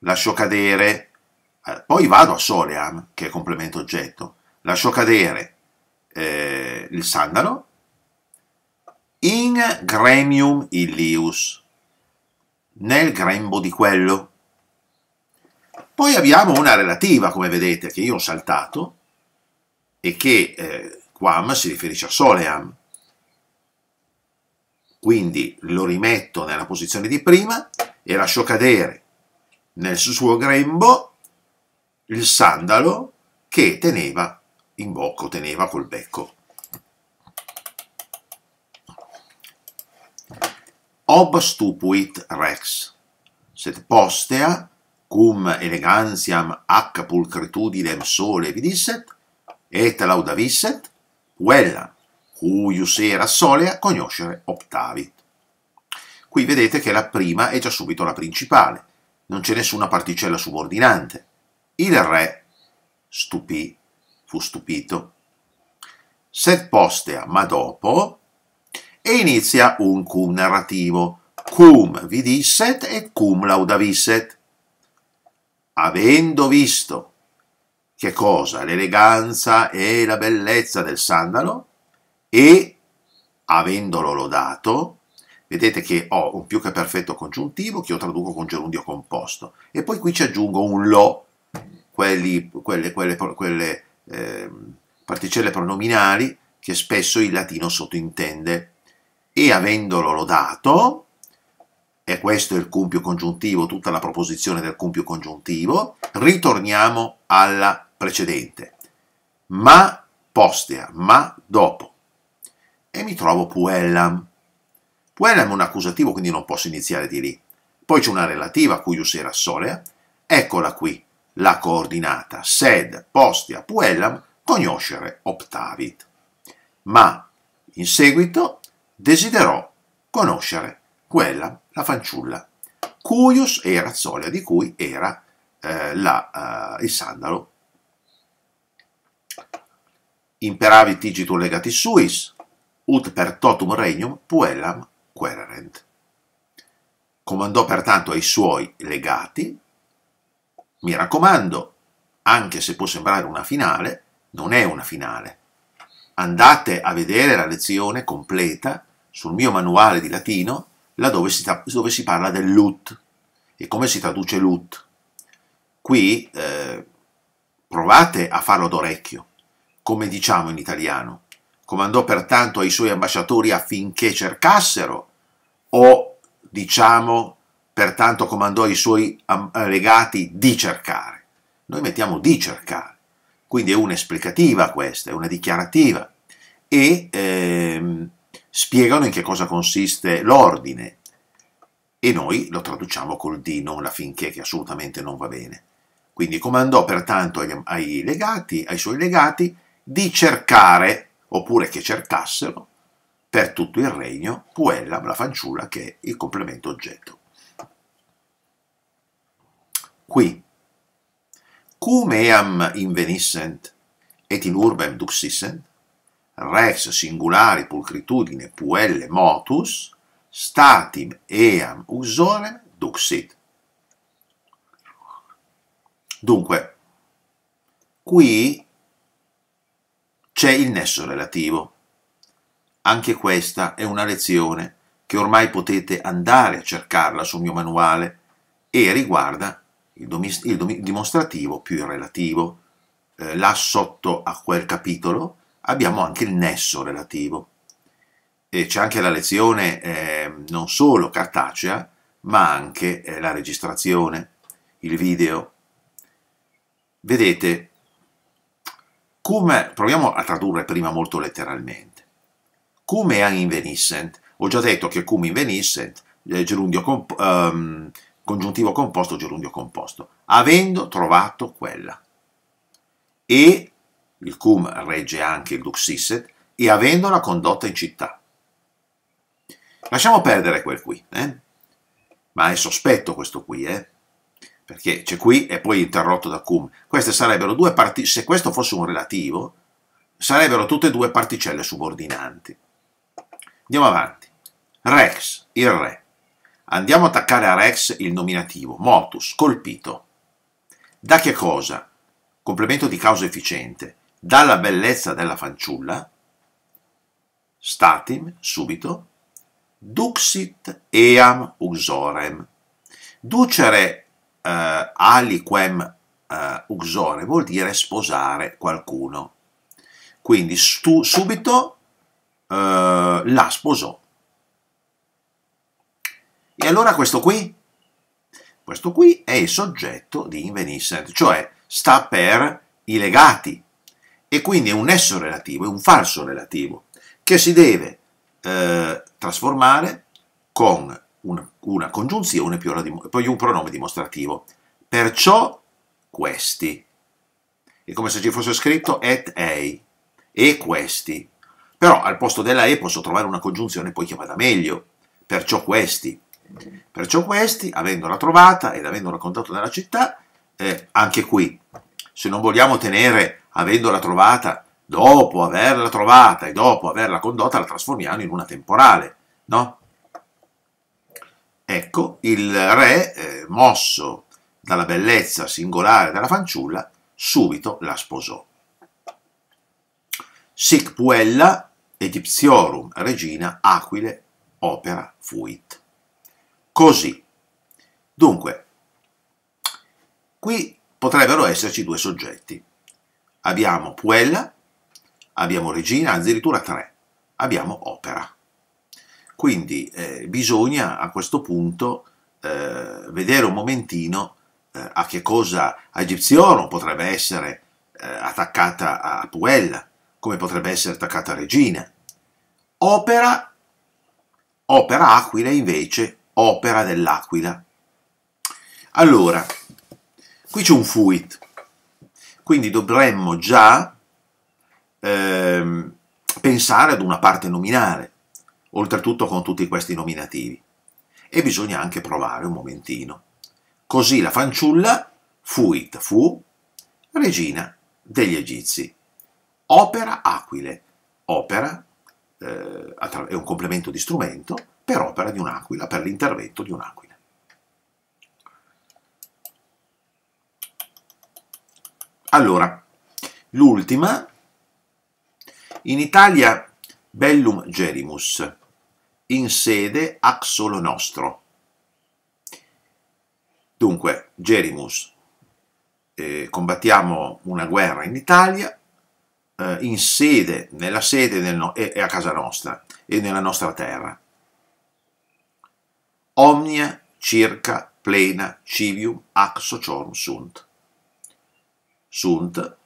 lascio cadere, eh, poi vado a soleam, che è complemento oggetto, lasciò cadere eh, il sandalo in gremium illius, nel grembo di quello. Poi abbiamo una relativa, come vedete, che io ho saltato e che eh, quam si riferisce a soleam. Quindi lo rimetto nella posizione di prima e lascio cadere nel suo grembo il sandalo che teneva in bocco, teneva col becco. Ob stupuit rex, sed postea, cum eleganciam ac pulcritudinem sole vidisset, et laudavisset, puella, cuius era solea conoscere optavit. Qui vedete che la prima è già subito la principale, non c'è nessuna particella subordinante. Il re stupì fu stupito. Set postea, ma dopo, e inizia un cum narrativo. Cum vidisset et cum laudavisset. Avendo visto che cosa? L'eleganza e la bellezza del sandalo e avendolo lodato, vedete che ho un più che perfetto congiuntivo che io traduco con gerundio composto e poi qui ci aggiungo un lo, quelli, quelle, quelle, quelle eh, particelle pronominali che spesso il latino sottintende. E avendolo lodato, e questo è il compio congiuntivo, tutta la proposizione del compio congiuntivo, ritorniamo alla precedente. Ma postea, ma dopo. E mi trovo puellam. Puellam è un accusativo, quindi non posso iniziare di lì. Poi c'è una relativa, cuius era solea. Eccola qui, la coordinata sed postia puellam conoscere optavit. Ma in seguito desiderò conoscere quella, la fanciulla, cuius era Zolia, di cui era eh, la, eh, il sandalo. Imperavi tigitur legati suis, ut per totum regnum puellam quererent. Comandò pertanto ai suoi legati mi raccomando, anche se può sembrare una finale, non è una finale. Andate a vedere la lezione completa sul mio manuale di latino, laddove si, dove si parla del lut e come si traduce lut. Qui eh, provate a farlo d'orecchio, come diciamo in italiano. Comandò pertanto ai suoi ambasciatori affinché cercassero o diciamo Pertanto comandò ai suoi legati eh, di cercare. Noi mettiamo di cercare. Quindi è un'esplicativa questa, è una dichiarativa. E ehm, spiegano in che cosa consiste l'ordine. E noi lo traduciamo col di, non la finché, che assolutamente non va bene. Quindi comandò pertanto ai, ai, legati, ai suoi legati di cercare, oppure che cercassero, per tutto il regno, Puella, la fanciulla, che è il complemento oggetto qui. Cum eam invenissent, et in urbem duxissent, rex singulari pulcritudine puelle motus, statim eam usorem duxit. Dunque, qui c'è il nesso relativo. Anche questa è una lezione che ormai potete andare a cercarla sul mio manuale e riguarda il, il dimostrativo più il relativo. Eh, là sotto a quel capitolo abbiamo anche il nesso relativo. E c'è anche la lezione eh, non solo cartacea, ma anche eh, la registrazione, il video. Vedete, come, proviamo a tradurre prima molto letteralmente. Cum in invenissent. Ho già detto che cum invenissent, eh, Gerundio comp- um, congiuntivo composto, gerundio composto, avendo trovato quella. E il cum regge anche il duxisset, e avendola condotta in città. Lasciamo perdere quel qui, eh? ma è sospetto questo qui, eh? perché c'è qui e poi interrotto da cum. Queste sarebbero due parti, se questo fosse un relativo, sarebbero tutte e due particelle subordinanti. Andiamo avanti. Rex, il re. Andiamo a attaccare a Rex il nominativo, motus, colpito. Da che cosa? Complemento di causa efficiente. Dalla bellezza della fanciulla, statim, subito, duxit eam uxorem. Ducere eh, aliquem eh, uxore vuol dire sposare qualcuno. Quindi stu, subito eh, la sposò e allora questo qui? Questo qui è il soggetto di invenissent, cioè sta per i legati. E quindi è un nesso relativo, è un falso relativo, che si deve eh, trasformare con una, una congiunzione più, una, poi un pronome dimostrativo. Perciò questi. È come se ci fosse scritto et ei, e questi. Però al posto della e posso trovare una congiunzione poi che vada meglio. Perciò questi. Perciò questi, avendola trovata ed avendola contata nella città, eh, anche qui, se non vogliamo tenere avendola trovata, dopo averla trovata e dopo averla condotta, la trasformiamo in una temporale, no? Ecco, il re, eh, mosso dalla bellezza singolare della fanciulla, subito la sposò. Sic puella Egyptiorum regina aquile opera fuit così. Dunque, qui potrebbero esserci due soggetti. Abbiamo Puella, abbiamo Regina, addirittura tre. Abbiamo Opera. Quindi eh, bisogna a questo punto eh, vedere un momentino eh, a che cosa Agipziono potrebbe essere eh, attaccata a Puella, come potrebbe essere attaccata a Regina. Opera, opera Aquile invece opera dell'Aquila. Allora, qui c'è un fuit, quindi dovremmo già ehm, pensare ad una parte nominale, oltretutto con tutti questi nominativi. E bisogna anche provare un momentino. Così la fanciulla fuit fu regina degli Egizi. Opera aquile, opera eh, è un complemento di strumento, per opera di un'aquila, per l'intervento di un'aquila. Allora, l'ultima, in Italia Bellum Gerimus, in sede ac solo Nostro. Dunque, Gerimus, eh, combattiamo una guerra in Italia, eh, in sede, nella sede del no e, e a casa nostra e nella nostra terra omnia circa plena civium ac sociorum sunt. Sunt,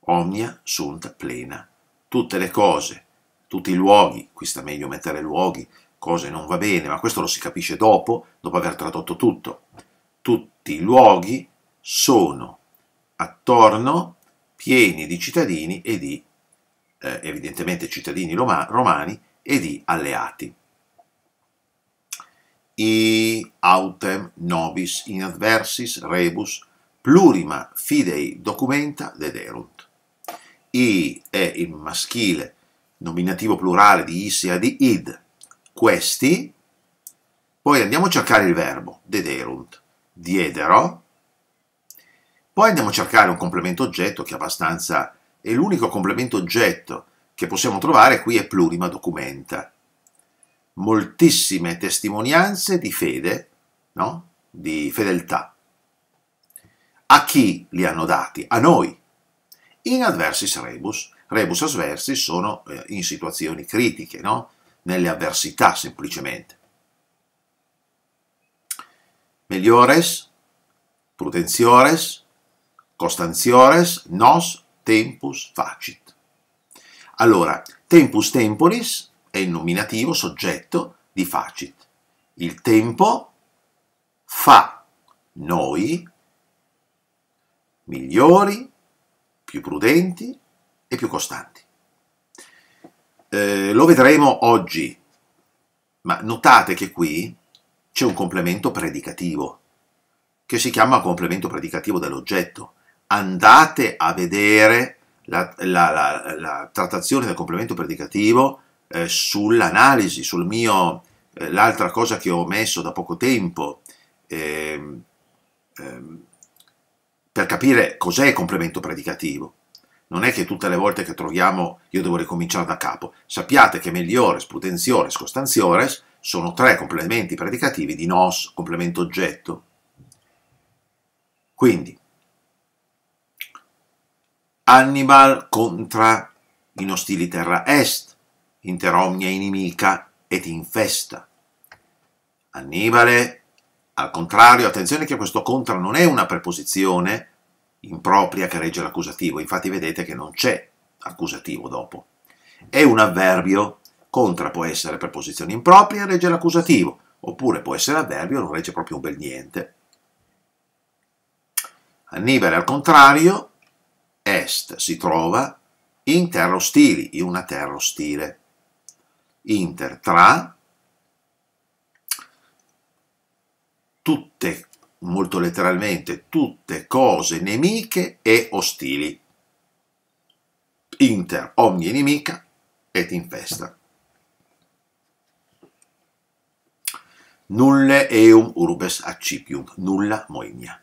omnia sunt plena. Tutte le cose, tutti i luoghi, qui sta meglio mettere luoghi, cose non va bene, ma questo lo si capisce dopo, dopo aver tradotto tutto. Tutti i luoghi sono attorno pieni di cittadini e di, eh, evidentemente cittadini romani e di alleati e autem nobis in adversis rebus plurima fidei documenta dederunt. I è il maschile nominativo plurale di isia di id, questi, poi andiamo a cercare il verbo dederunt, diedero, poi andiamo a cercare un complemento oggetto che è abbastanza, è l'unico complemento oggetto che possiamo trovare qui è plurima documenta, moltissime testimonianze di fede, no? di fedeltà. A chi li hanno dati? A noi. In adversis rebus, rebus adversi sono eh, in situazioni critiche, no? nelle avversità semplicemente. Meliores, prudentiores, costanziores, nos tempus facit. Allora, tempus temporis è il nominativo soggetto di facit. Il tempo fa noi migliori, più prudenti e più costanti. Eh, lo vedremo oggi, ma notate che qui c'è un complemento predicativo, che si chiama complemento predicativo dell'oggetto. Andate a vedere la, la, la, la trattazione del complemento predicativo eh, sull'analisi, sul mio, eh, l'altra cosa che ho messo da poco tempo, ehm, ehm, per capire cos'è il complemento predicativo. Non è che tutte le volte che troviamo io devo ricominciare da capo. Sappiate che meliores, prudenziores, costanziores sono tre complementi predicativi di nos, complemento oggetto. Quindi, Hannibal contra i nostili terra est, interomnia inimica ed infesta. Annibale, al contrario, attenzione che questo contra non è una preposizione impropria che regge l'accusativo, infatti vedete che non c'è accusativo dopo. È un avverbio, contra può essere preposizione impropria regge l'accusativo, oppure può essere avverbio non regge proprio un bel niente. Annibale, al contrario, est si trova in terra ostili, in una terra ostile. Inter tra tutte, molto letteralmente, tutte cose nemiche e ostili. Inter ogni nemica et infesta. Nulle eum urbes accipium, nulla moenia.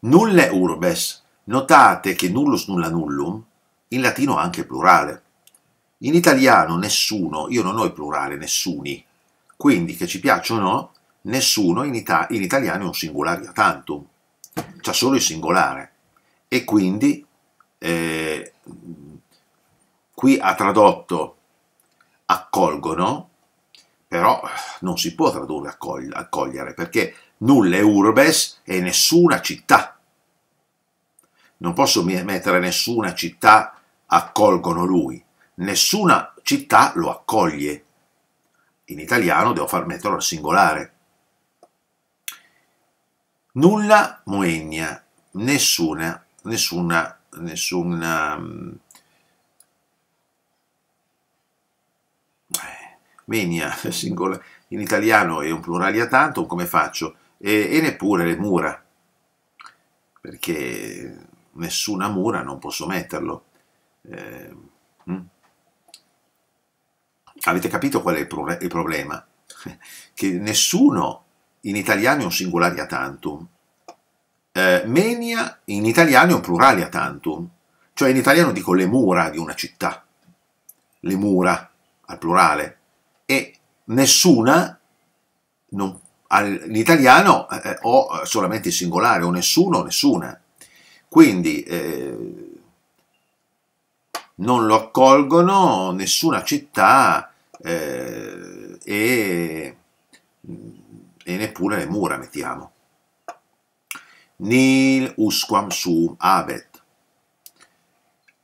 Nulle urbes, notate che nullus nulla nullum in latino anche plurale. In italiano nessuno, io non ho il plurale nessuni, quindi che ci piaccia o no, nessuno in, ita in italiano è un singolare a tantum, c'è solo il singolare. E quindi eh, qui ha tradotto accolgono, però non si può tradurre accogli accogliere, perché nulla è urbes e nessuna città. Non posso mettere nessuna città accolgono lui, nessuna città lo accoglie. In italiano devo far metterlo al singolare. Nulla moenia, nessuna, nessuna, nessuna... Venia, mm, eh, singola, in italiano è un plurale a tanto, come faccio? E, e neppure le mura, perché nessuna mura non posso metterlo. Eh, mm. Avete capito qual è il, pro il problema? che nessuno in italiano è un singolare a tantum. Eh, menia in italiano è un plurale a tantum. Cioè in italiano dico le mura di una città. Le mura al plurale. E nessuna non, all, in italiano eh, ho solamente il singolare, o nessuno o nessuna. Quindi eh, non lo accolgono nessuna città eh, e, mm, e neppure le mura mettiamo. Nil usquam sum abet.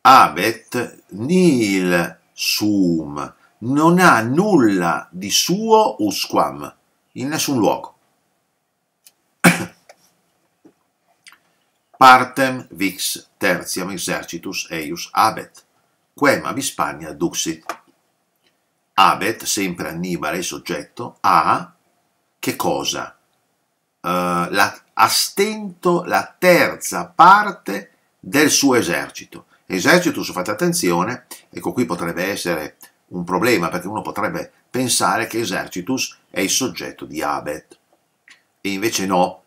Abet nil sum non ha nulla di suo usquam in nessun luogo. Partem vix tertiam exercitus eius abet, quem ab Hispania duxit Abet, sempre Annibale soggetto, ha che cosa? Uh, la, a stento la terza parte del suo esercito. Esercito, se fate attenzione, ecco qui potrebbe essere un problema perché uno potrebbe pensare che esercitus è il soggetto di Abet e invece no,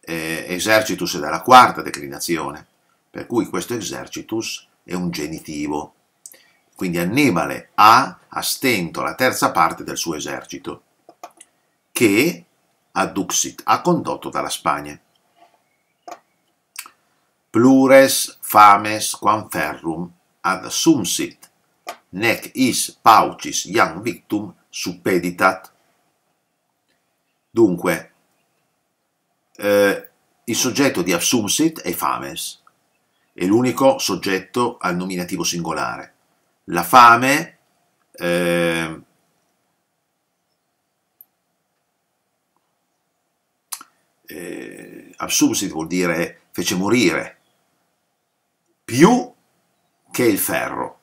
eh, esercitus è dalla quarta declinazione, per cui questo esercitus è un genitivo. Quindi Annibale ha a stento la terza parte del suo esercito, che a Duxit ha condotto dalla Spagna. Plures fames quam ferrum ad sumsit, nec is paucis iam victum suppeditat. Dunque, eh, il soggetto di absumsit è fames, è l'unico soggetto al nominativo singolare la fame, ehm, eh, eh, absubsit vuol dire fece morire, più che il ferro.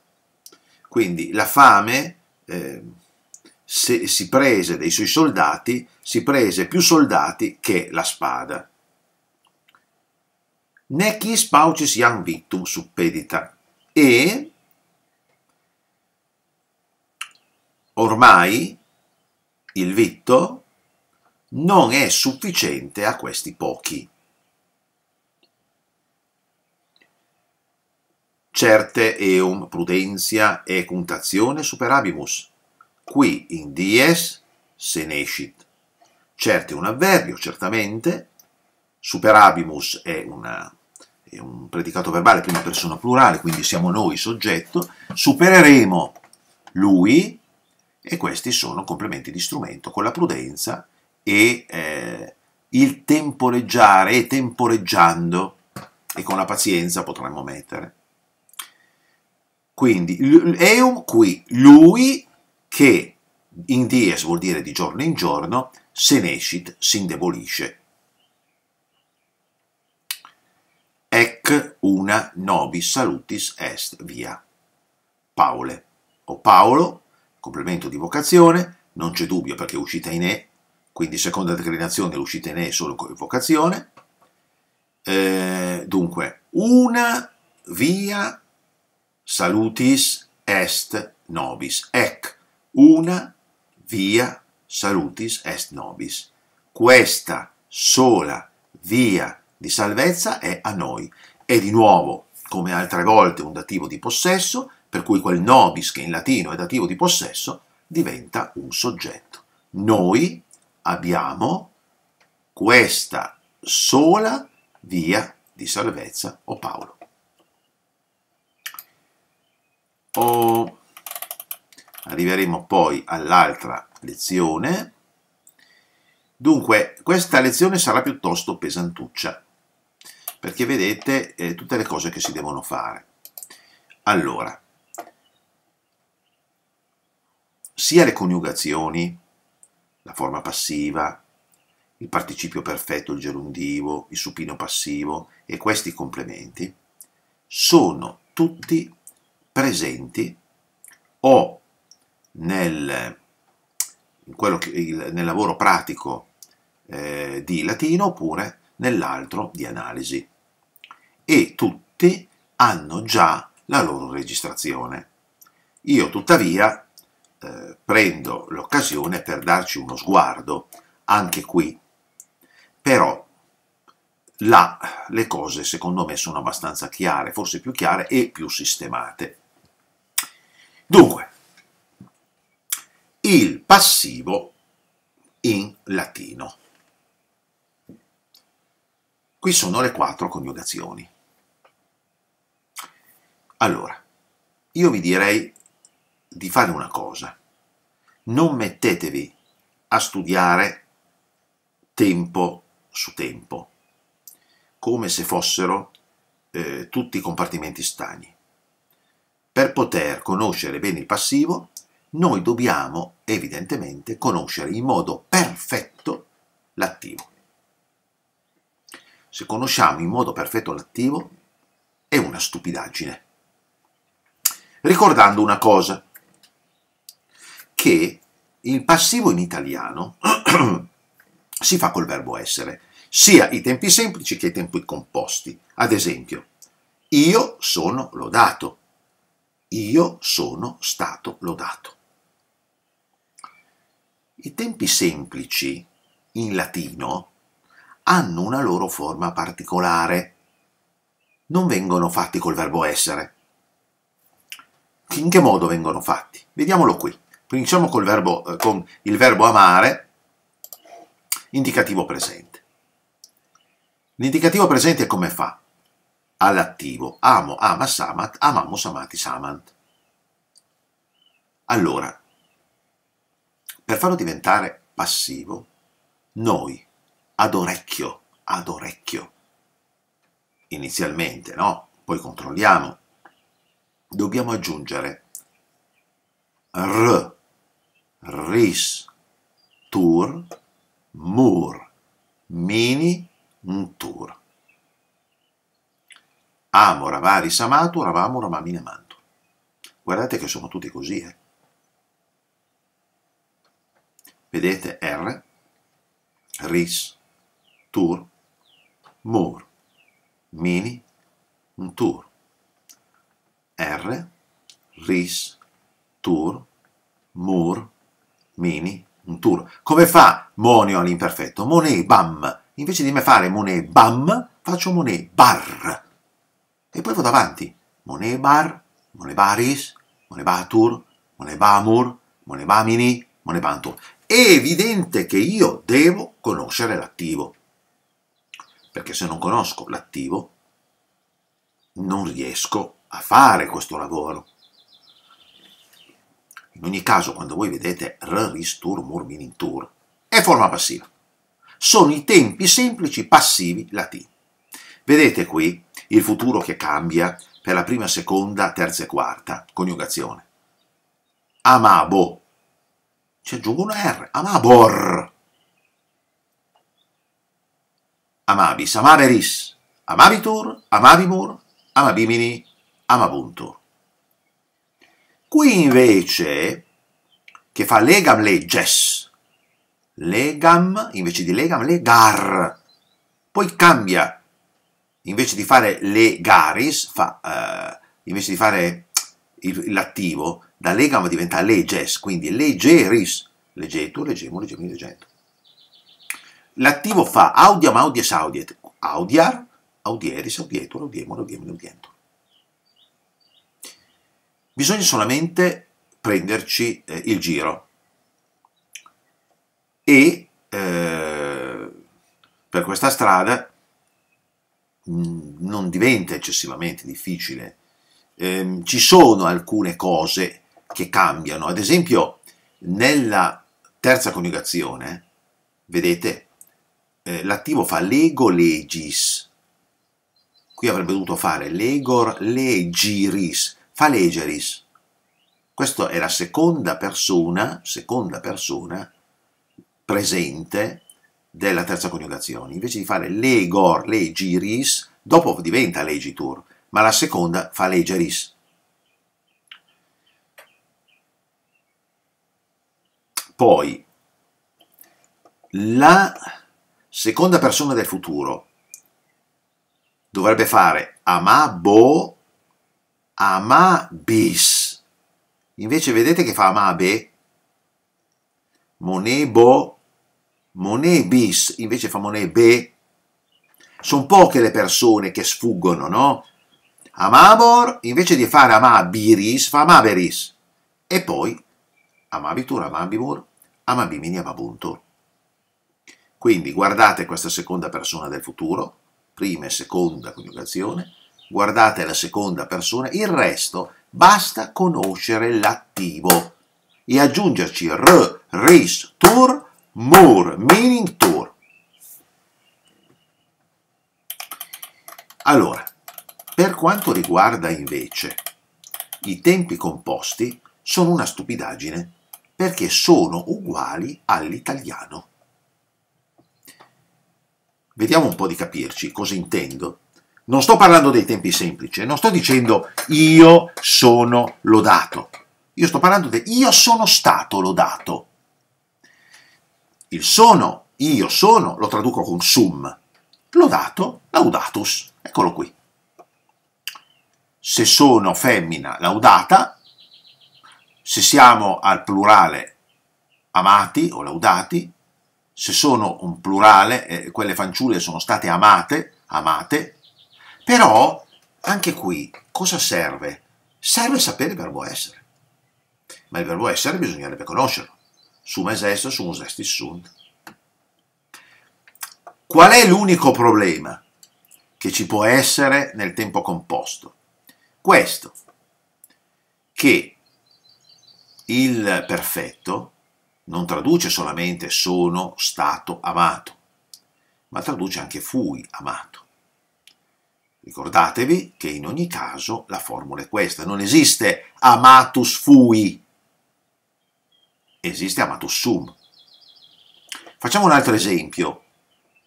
Quindi la fame eh, se, si prese dei suoi soldati, si prese più soldati che la spada. Necis paucis iam victum suppedita e Ormai il vitto non è sufficiente a questi pochi. Certe eum prudentia e cuntazione superabimus, qui in dies se nescit. Certe un avverbio, certamente, superabimus è, una, è un predicato verbale prima persona plurale, quindi siamo noi soggetto, supereremo lui, e questi sono complementi di strumento con la prudenza e eh, il temporeggiare e temporeggiando e con la pazienza potremmo mettere. Quindi eum qui, lui che in dies vuol dire di giorno in giorno, se nescit si indebolisce. Ec una nobis salutis est via. Paole o Paolo complemento di vocazione, non c'è dubbio perché è uscita in E, quindi seconda declinazione l'uscita in E è solo con vocazione. Eh, dunque, una via salutis est nobis, ec, una via salutis est nobis. Questa sola via di salvezza è a noi. E di nuovo, come altre volte, un dativo di possesso, per cui quel nobis che in latino è dativo di possesso diventa un soggetto. Noi abbiamo questa sola via di salvezza o Paolo. O arriveremo poi all'altra lezione. Dunque, questa lezione sarà piuttosto pesantuccia, perché vedete eh, tutte le cose che si devono fare. Allora, sia le coniugazioni, la forma passiva, il participio perfetto, il gerundivo, il supino passivo e questi complementi, sono tutti presenti o nel, che, il, nel lavoro pratico eh, di latino oppure nell'altro di analisi e tutti hanno già la loro registrazione. Io tuttavia eh, prendo l'occasione per darci uno sguardo anche qui. Però là le cose secondo me sono abbastanza chiare, forse più chiare e più sistemate. Dunque, il passivo in latino. Qui sono le quattro coniugazioni. Allora, io vi direi di fare una cosa. Non mettetevi a studiare tempo su tempo, come se fossero eh, tutti compartimenti stagni. Per poter conoscere bene il passivo, noi dobbiamo evidentemente conoscere in modo perfetto l'attivo. Se conosciamo in modo perfetto l'attivo, è una stupidaggine. Ricordando una cosa, che il passivo in italiano si fa col verbo essere, sia i tempi semplici che i tempi composti. Ad esempio, io sono lodato, io sono stato lodato. I tempi semplici in latino hanno una loro forma particolare, non vengono fatti col verbo essere. In che modo vengono fatti? Vediamolo qui. Cominciamo col verbo, eh, con il verbo amare, indicativo presente. L'indicativo presente come fa? All'attivo. Amo, ama, samat, amamo, amati, samant. Allora, per farlo diventare passivo, noi ad orecchio, ad orecchio, inizialmente, no? Poi controlliamo, dobbiamo aggiungere r ris, tur, mur, mini, ntur. Amo, ravari, samato, ravamo, ramamine, manto. Guardate che sono tutti così, eh. Vedete R, ris, tur, mur, mini, ntur. R, ris, tur, mur, Mini, un tour. Come fa Monio all'imperfetto? Monet bam. Invece di me fare Monet bam, faccio Monet bar. E poi vado avanti. Monet bar, Monet baris, Monet batur, Monet bamur, Monet bamini, Monet bantur. È evidente che io devo conoscere l'attivo. Perché se non conosco l'attivo, non riesco a fare questo lavoro. In ogni caso, quando voi vedete reristur murminintur, è forma passiva. Sono i tempi semplici passivi latini. Vedete qui il futuro che cambia per la prima, seconda, terza e quarta coniugazione. Amabo. Ci aggiungo una R. Amabor. Amabis, amaveris, amabitur, amabimur, amabimini, amabuntur. Qui invece, che fa legam legges, legam, invece di legam, legar. Poi cambia, invece di fare legaris, fa, uh, invece di fare il, l'attivo, da legam diventa leges, quindi legeris, legetur, legemo, legemi, legento. L'attivo fa audiam, audies, audiet, audiar, audieris, audietur, audiemur, audiemur, audientur. Bisogna solamente prenderci eh, il giro e eh, per questa strada mh, mm, non diventa eccessivamente difficile. Eh, ci sono alcune cose che cambiano, ad esempio nella terza coniugazione, vedete, eh, l'attivo fa lego legis, qui avrebbe dovuto fare legor legiris, Falegeris. Questa è la seconda persona, seconda persona presente della terza coniugazione. Invece di fare legor, legiris, dopo diventa legitur, ma la seconda fa falegeris. Poi, la seconda persona del futuro dovrebbe fare amabo amabis. Invece vedete che fa amabe? Monebo, monebis, invece fa monebe. Sono poche le persone che sfuggono, no? Amabor, invece di fare amabiris, fa amaberis. E poi amabitur, amabimur, amabimini, amabuntur. Quindi guardate questa seconda persona del futuro, prima e seconda coniugazione, guardate la seconda persona, il resto basta conoscere l'attivo e aggiungerci r, ris, tur, mur, meaning tur. Allora, per quanto riguarda invece i tempi composti, sono una stupidaggine perché sono uguali all'italiano. Vediamo un po' di capirci cosa intendo non sto parlando dei tempi semplici, eh, non sto dicendo io sono lodato. Io sto parlando di io sono stato lodato. Il sono, io sono, lo traduco con sum. Lodato, laudatus. Eccolo qui. Se sono femmina, laudata. Se siamo al plurale, amati o laudati. Se sono un plurale, eh, quelle fanciulle sono state amate, amate, però, anche qui, cosa serve? Serve sapere il verbo essere. Ma il verbo essere bisognerebbe conoscerlo. Sum es est, sumus est sunt. Qual è l'unico problema che ci può essere nel tempo composto? Questo, che il perfetto non traduce solamente sono stato amato, ma traduce anche fui amato. Ricordatevi che in ogni caso la formula è questa, non esiste amatus fui, esiste amatus sum. Facciamo un altro esempio.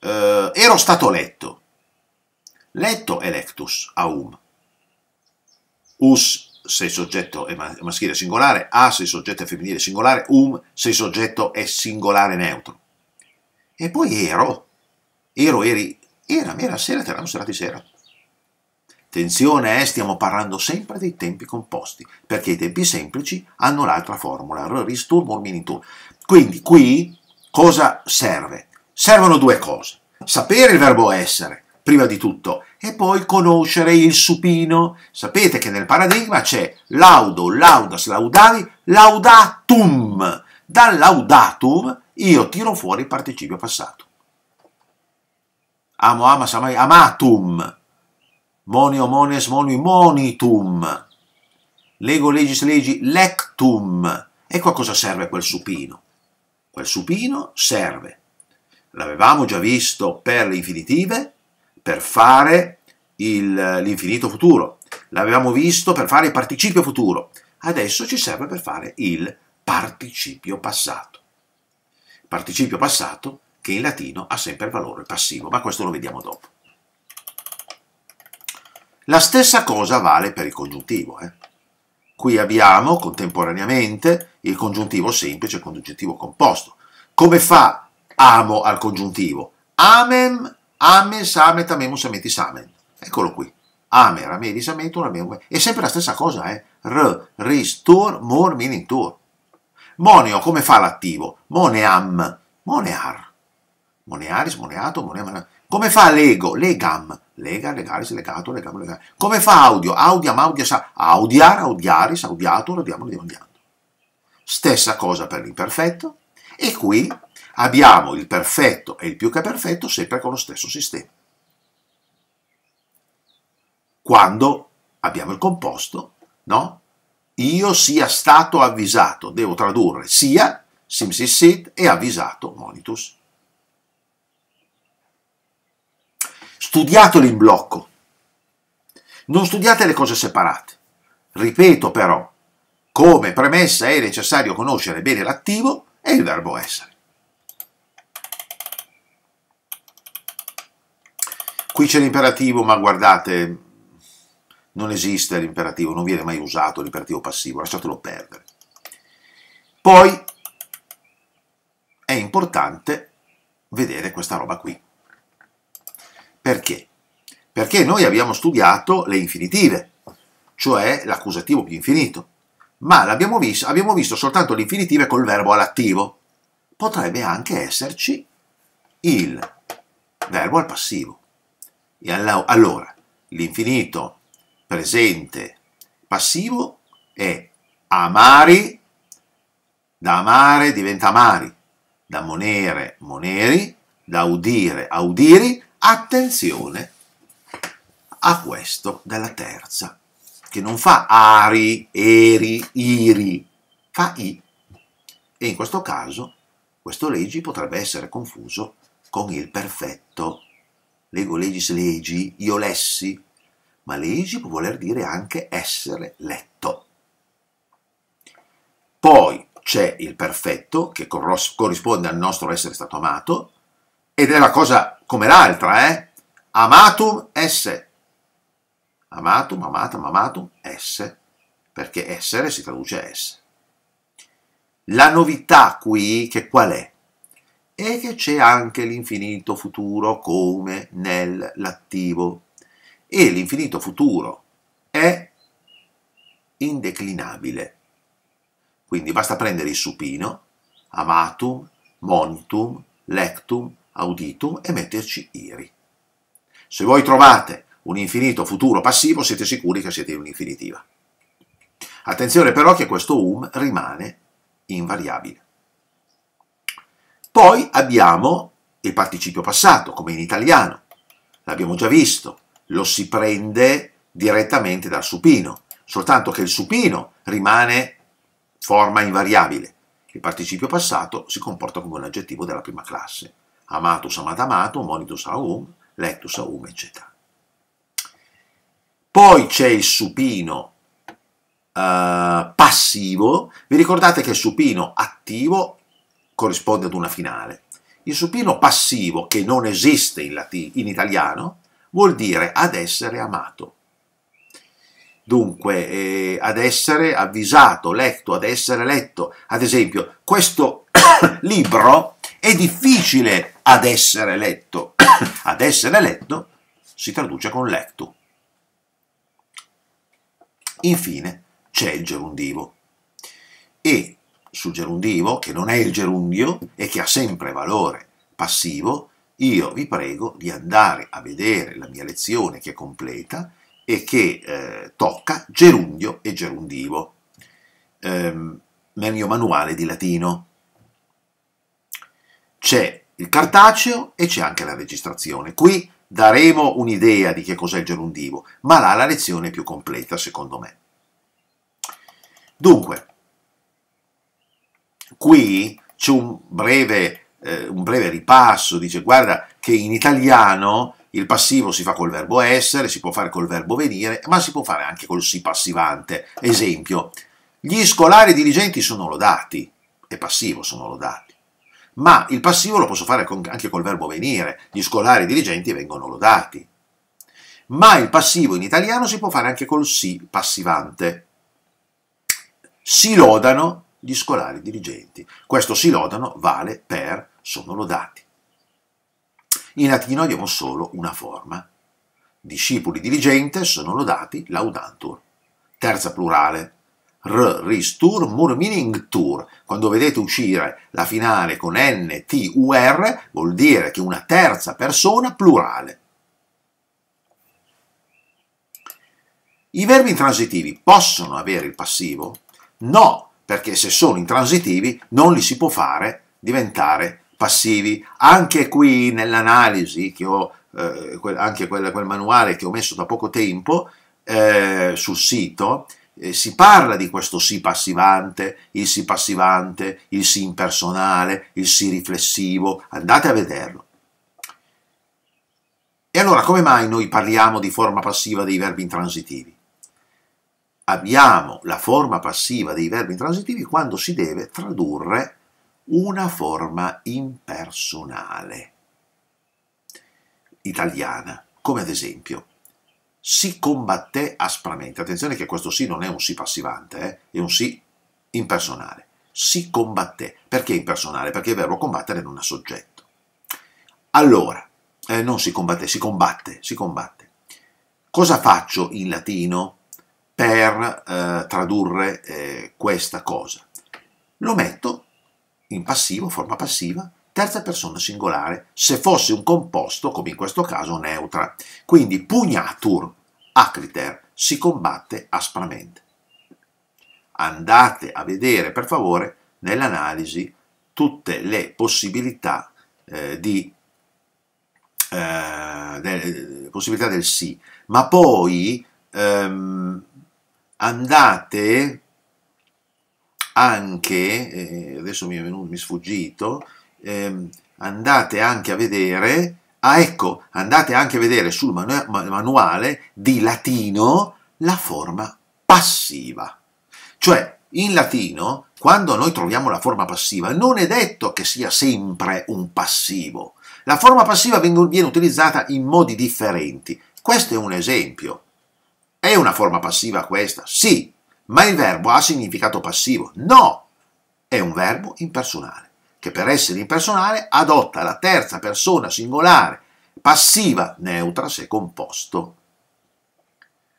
Eh, ero stato letto. Letto è lectus aum. Us se il soggetto è maschile singolare, a se il soggetto è femminile singolare, um se il soggetto è singolare neutro. E poi ero, ero, eri, era, era sera, te l'hanno serata di sera. Attenzione, eh, stiamo parlando sempre dei tempi composti, perché i tempi semplici hanno l'altra formula, RRIS tur murmini tur. Quindi qui cosa serve? Servono due cose. Sapere il verbo essere, prima di tutto, e poi conoscere il supino. Sapete che nel paradigma c'è laudo, laudas, laudavi, laudatum. Dal laudatum io tiro fuori il participio passato. Amo, amas, amai, amatum monio mones monui monitum, lego legis legi lectum. Ecco a cosa serve quel supino. Quel supino serve, l'avevamo già visto per le infinitive, per fare l'infinito futuro, l'avevamo visto per fare il participio futuro, adesso ci serve per fare il participio passato. Participio passato che in latino ha sempre il valore passivo, ma questo lo vediamo dopo. La stessa cosa vale per il congiuntivo. Eh? Qui abbiamo contemporaneamente il congiuntivo semplice e il congiuntivo composto. Come fa amo al congiuntivo? Amem, ames, amet, amemus, ametis, amen. Eccolo qui. Ame, ramedis, amentum, ramedum. È sempre la stessa cosa, eh? R, ris, tur, mor, minin, tur. Monio, come fa l'attivo? Moneam, monear. Monearis, moneato, moneam. Come fa l'ego? Legam, lega, legaris, legato, legamo, legare. Come fa audio? Audiam, audia, sa, audiar, audiaris, audiatur, audiamo, audiando. Stessa cosa per l'imperfetto e qui abbiamo il perfetto e il più che perfetto sempre con lo stesso sistema. Quando abbiamo il composto, no? Io sia stato avvisato, devo tradurre sia, simsis sit, e avvisato, monitus. studiateli in blocco, non studiate le cose separate. Ripeto però, come premessa è necessario conoscere bene l'attivo e il verbo essere. Qui c'è l'imperativo, ma guardate, non esiste l'imperativo, non viene mai usato l'imperativo passivo, lasciatelo perdere. Poi è importante vedere questa roba qui. Perché? Perché noi abbiamo studiato le infinitive, cioè l'accusativo più infinito, ma abbiamo visto, abbiamo visto soltanto le infinitive col verbo all'attivo. Potrebbe anche esserci il verbo al passivo. E allora, l'infinito presente passivo è amari, da amare diventa amari, da monere moneri, da udire audiri Attenzione a questo della terza, che non fa ari, eri, iri, fa i. E in questo caso questo leggi potrebbe essere confuso con il perfetto. Lego legis legi, io lessi, ma legi può voler dire anche essere letto. Poi c'è il perfetto che corrisponde al nostro essere stato amato, ed è la cosa come l'altra, eh? Amatum esse. Amatum, amatum, amatum, esse, perché essere si traduce esse. La novità qui che qual è? È che c'è anche l'infinito futuro come nell'attivo e l'infinito futuro è indeclinabile. Quindi basta prendere il supino, amatum, monitum, lectum, auditum e metterci iri. Se voi trovate un infinito futuro passivo siete sicuri che siete in un'infinitiva. Attenzione però che questo um rimane invariabile. Poi abbiamo il participio passato, come in italiano. L'abbiamo già visto, lo si prende direttamente dal supino, soltanto che il supino rimane forma invariabile. Il participio passato si comporta come un aggettivo della prima classe amatus amat amato, monitus aum, lectus aum, eccetera. Poi c'è il supino eh, passivo, vi ricordate che il supino attivo corrisponde ad una finale. Il supino passivo, che non esiste in, in italiano, vuol dire ad essere amato. Dunque, eh, ad essere avvisato, letto, ad essere letto. Ad esempio, questo libro è difficile ad essere letto. ad essere letto si traduce con lectu. Infine c'è il gerundivo. E sul gerundivo, che non è il gerundio e che ha sempre valore passivo, io vi prego di andare a vedere la mia lezione che è completa e che eh, tocca gerundio e gerundivo ehm, nel mio manuale di latino c'è il cartaceo e c'è anche la registrazione. Qui daremo un'idea di che cos'è il gerundivo, ma là la lezione è più completa secondo me. Dunque, qui c'è un, eh, un breve, ripasso, dice guarda che in italiano il passivo si fa col verbo essere, si può fare col verbo venire, ma si può fare anche col si passivante. Esempio, gli scolari dirigenti sono lodati, è passivo sono lodati ma il passivo lo posso fare anche col verbo venire, gli scolari dirigenti vengono lodati. Ma il passivo in italiano si può fare anche col si passivante. Si lodano gli scolari dirigenti. Questo si lodano vale per sono lodati. In latino abbiamo solo una forma. Discepoli dirigente sono lodati laudantur. Terza plurale, R Ristur Murmining Tour. Quando vedete uscire la finale con N, T, U, R, vuol dire che una terza persona plurale. I verbi intransitivi possono avere il passivo? No, perché se sono intransitivi non li si può fare diventare passivi. Anche qui nell'analisi che ho, eh, anche quel, quel, manuale che ho messo da poco tempo eh, sul sito, eh, si parla di questo sì passivante, il sì passivante, il sì impersonale, il sì riflessivo, andate a vederlo. E allora come mai noi parliamo di forma passiva dei verbi intransitivi? Abbiamo la forma passiva dei verbi intransitivi quando si deve tradurre una forma impersonale italiana, come ad esempio si combatté aspramente. Attenzione che questo sì non è un sì passivante, eh? è un sì impersonale. Si combatté. Perché impersonale? Perché il verbo combattere non ha soggetto. Allora, eh, non si combatté, si combatte, si combatte. Cosa faccio in latino per eh, tradurre eh, questa cosa? Lo metto in passivo, forma passiva, terza persona singolare se fosse un composto, come in questo caso, neutra. Quindi pugnatur, acriter, si combatte aspramente. Andate a vedere per favore nell'analisi tutte le possibilità eh, di eh, del, possibilità del sì, ma poi ehm, andate anche, eh, adesso mi è venuto, mi è sfuggito, eh, andate anche a vedere, ah ecco, andate anche a vedere sul manu- manuale di latino la forma passiva. Cioè, in latino, quando noi troviamo la forma passiva, non è detto che sia sempre un passivo. La forma passiva viene utilizzata in modi differenti. Questo è un esempio. È una forma passiva questa? Sì, ma il verbo ha significato passivo? No, è un verbo impersonale che per essere impersonale adotta la terza persona singolare passiva neutra se composto.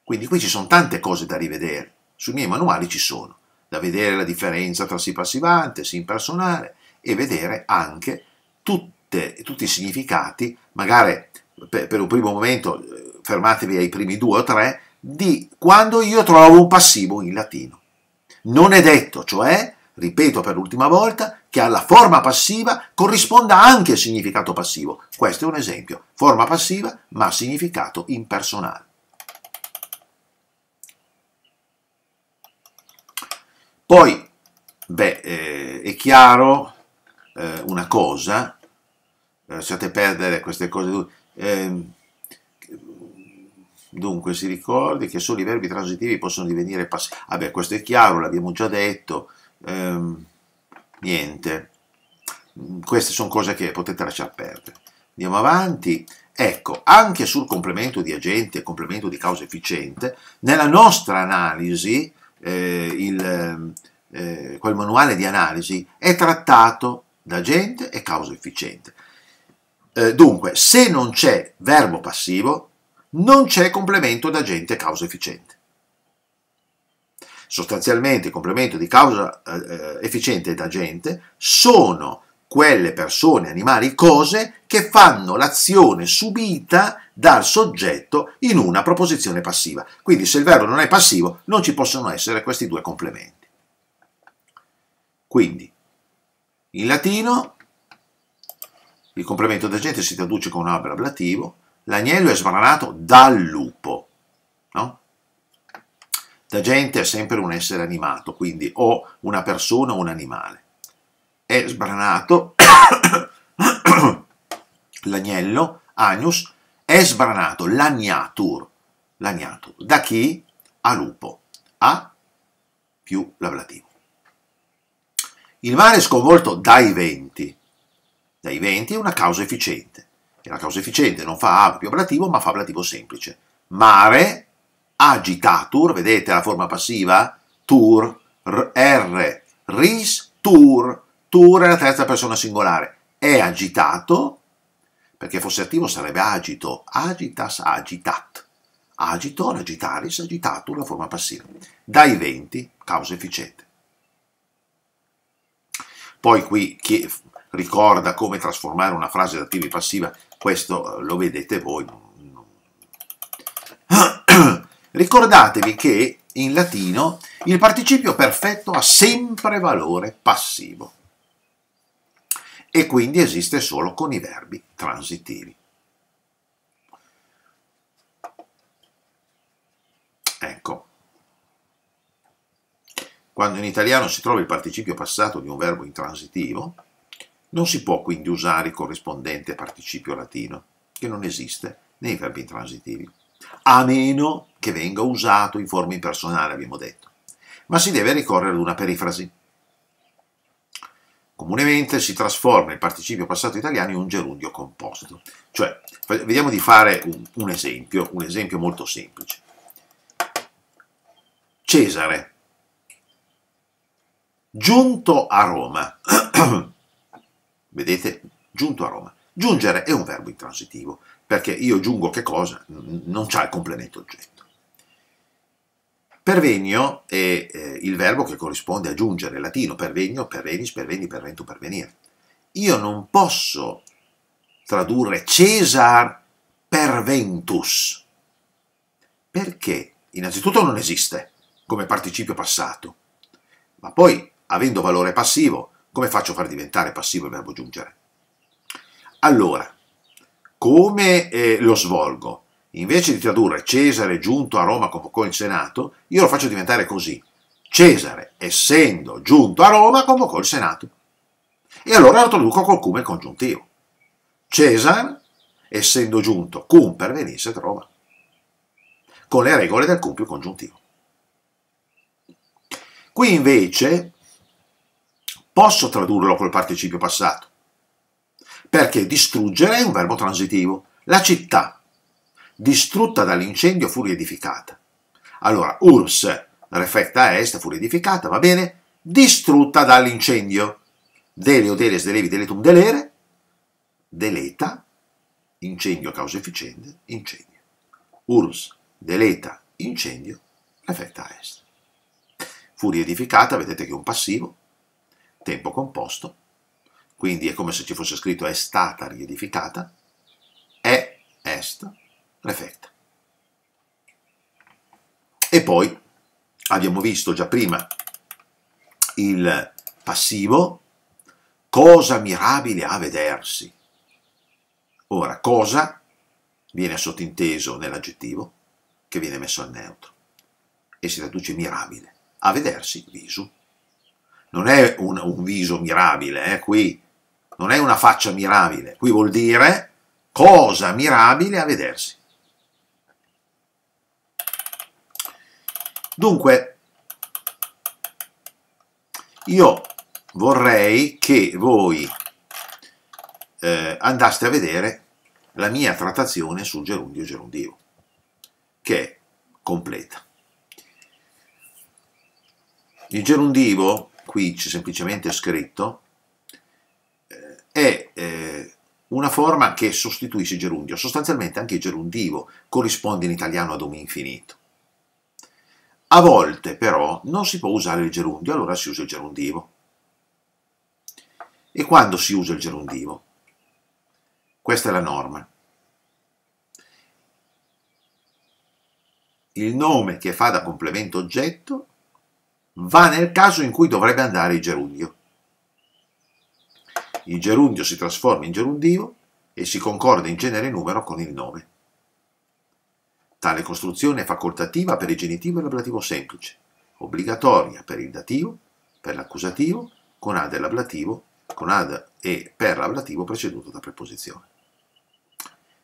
Quindi qui ci sono tante cose da rivedere, sui miei manuali ci sono, da vedere la differenza tra si passivante, si impersonale e vedere anche tutte, tutti i significati, magari per, per un primo momento eh, fermatevi ai primi due o tre, di quando io trovo un passivo in latino. Non è detto, cioè, ripeto per l'ultima volta, che alla forma passiva corrisponda anche il significato passivo. Questo è un esempio, forma passiva ma significato impersonale. Poi, beh, eh, è chiaro eh, una cosa, eh, lasciate perdere queste cose, eh, dunque si ricordi che solo i verbi transitivi possono divenire passivi, vabbè questo è chiaro, l'abbiamo già detto, Eh, niente, queste sono cose che potete lasciar perdere. Andiamo avanti. Ecco, anche sul complemento di agente e complemento di causa efficiente, nella nostra analisi, eh, il, eh, eh, quel manuale di analisi è trattato da agente e causa efficiente. Eh, dunque, se non c'è verbo passivo, non c'è complemento d'agente e causa efficiente sostanzialmente complemento di causa eh, eh, efficiente ed agente, sono quelle persone, animali, cose che fanno l'azione subita dal soggetto in una proposizione passiva. Quindi se il verbo non è passivo non ci possono essere questi due complementi. Quindi, in latino il complemento d'agente si traduce con un albero ablativo, l'agnello è sbranato dal lupo. No? La gente è sempre un essere animato, quindi o una persona o un animale. È sbranato l'agnello, agnus, è sbranato l'agnatur, l'agnatur. Da chi? A lupo. A più l'ablativo. Il mare è sconvolto dai venti. Dai venti è una causa efficiente. E la causa efficiente non fa A più ablativo, ma fa ablativo semplice. Mare agitatur, vedete la forma passiva? Tur, r, ris, tur, tur è la terza persona singolare, è agitato, perché fosse attivo sarebbe agito, agitas, agitat, agitor, agitaris, agitatur, la forma passiva, dai venti, causa efficiente. Poi qui chi ricorda come trasformare una frase da attiva in passiva, questo lo vedete voi, Ricordatevi che in latino il participio perfetto ha sempre valore passivo e quindi esiste solo con i verbi transitivi. Ecco, quando in italiano si trova il participio passato di un verbo intransitivo, non si può quindi usare il corrispondente participio latino, che non esiste nei verbi intransitivi a meno che venga usato in forma impersonale, abbiamo detto, ma si deve ricorrere ad una perifrasi. Comunemente si trasforma il participio passato italiano in un gerundio composto. Cioè, vediamo di fare un, un esempio, un esempio molto semplice. Cesare, giunto a Roma, vedete, giunto a Roma, giungere è un verbo intransitivo, perché io giungo che cosa, non c'è il complemento oggetto. Pervegno è eh, il verbo che corrisponde a giungere, latino, pervegno, pervenis, perveni, perventu, pervenire. Io non posso tradurre Cesar perventus, perché innanzitutto non esiste come participio passato, ma poi, avendo valore passivo, come faccio a far diventare passivo il verbo giungere? Allora, come eh, lo svolgo? Invece di tradurre Cesare giunto a Roma convocò il Senato, io lo faccio diventare così. Cesare, essendo giunto a Roma, convocò il Senato. E allora lo traduco col cum congiuntivo. Cesare, essendo giunto, cum pervenisse a Roma. Con le regole del cum più congiuntivo. Qui invece posso tradurlo col participio passato perché distruggere è un verbo transitivo. La città, distrutta dall'incendio, fu riedificata. Allora, urs, refetta est, fu riedificata, va bene, distrutta dall'incendio. Dele o deles, delevi, deletum, delere, deleta, incendio, causa efficiente, incendio. Urs, deleta, incendio, refetta est. Fu riedificata, vedete che è un passivo, tempo composto, quindi è come se ci fosse scritto è stata riedificata, è est refecta. E poi abbiamo visto già prima il passivo, cosa mirabile a vedersi. Ora, cosa viene sottinteso nell'aggettivo che viene messo al neutro e si traduce mirabile, a vedersi viso. Non è un, un viso mirabile, eh? qui non è una faccia mirabile, qui vuol dire cosa mirabile a vedersi. Dunque, io vorrei che voi eh, andaste a vedere la mia trattazione sul gerundio gerundivo, che è completa. Il gerundivo, qui c'è semplicemente scritto, è eh, una forma che sostituisce gerundio, sostanzialmente anche il gerundivo corrisponde in italiano ad un infinito. A volte però non si può usare il gerundio, allora si usa il gerundivo. E quando si usa il gerundivo? Questa è la norma. Il nome che fa da complemento oggetto va nel caso in cui dovrebbe andare il gerundio. Il gerundio si trasforma in gerundio e si concorda in genere e numero con il nome. Tale costruzione è facoltativa per il genitivo e l'ablativo semplice, obbligatoria per il dativo, per l'accusativo, con ad e l'ablativo, con ad e per l'ablativo preceduto da preposizione.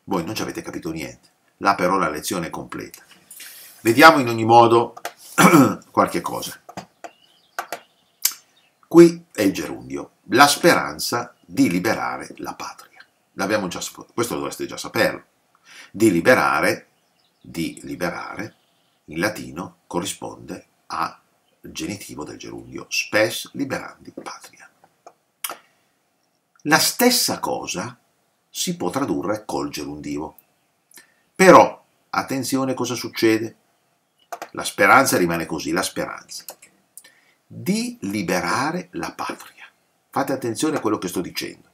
Voi non ci avete capito niente, là però la lezione è completa. Vediamo in ogni modo qualche cosa. Qui è il gerundio la speranza di liberare la patria. L'abbiamo già questo dovreste già saperlo. Di liberare, di liberare, in latino corrisponde a genitivo del gerundio, spes liberandi patria. La stessa cosa si può tradurre col gerundivo. Però, attenzione cosa succede. La speranza rimane così, la speranza. Di liberare la patria Fate attenzione a quello che sto dicendo.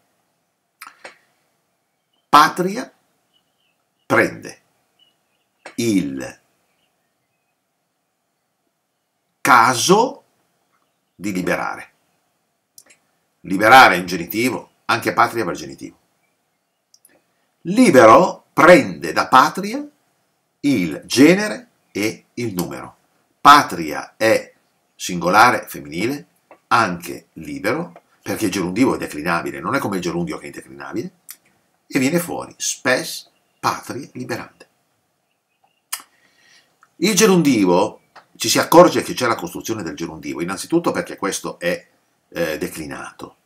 Patria prende il caso di liberare. Liberare in genitivo, anche patria per genitivo. Libero prende da patria il genere e il numero. Patria è singolare femminile, anche libero perché il gerundivo è declinabile, non è come il gerundio che è indeclinabile, e viene fuori spes patria liberante. Il gerundivo, ci si accorge che c'è la costruzione del gerundivo, innanzitutto perché questo è eh, declinato,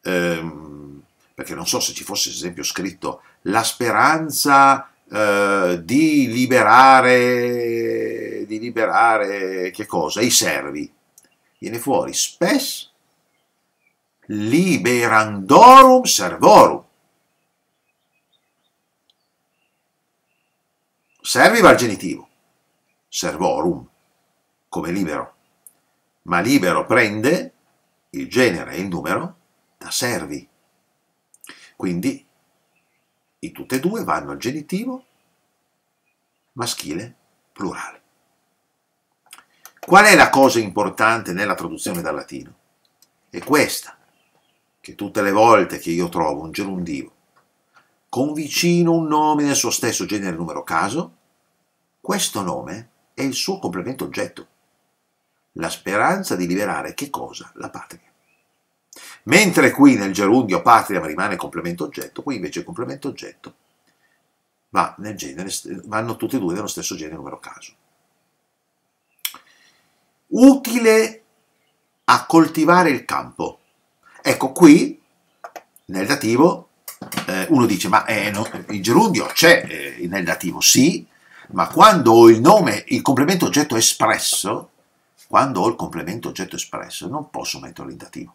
ehm, perché non so se ci fosse ad esempio scritto la speranza eh, di liberare, di liberare che cosa? I servi. Viene fuori spes patria liberandorum servorum. Serviva al genitivo, servorum, come libero, ma libero prende il genere e il numero da servi. Quindi i tutte e due vanno al genitivo maschile plurale. Qual è la cosa importante nella traduzione dal latino? È questa che tutte le volte che io trovo un gerundio con vicino un nome nel suo stesso genere numero caso, questo nome è il suo complemento oggetto, la speranza di liberare che cosa? La patria. Mentre qui nel gerundio patria rimane complemento oggetto, qui invece complemento oggetto va nel genere, vanno tutti e due nello stesso genere numero caso. Utile a coltivare il campo Ecco qui, nel dativo, eh, uno dice, ma eh, no, il gerundio c'è eh, nel dativo, sì, ma quando ho il nome, il complemento oggetto espresso, quando ho il complemento oggetto espresso, non posso metterlo in dativo.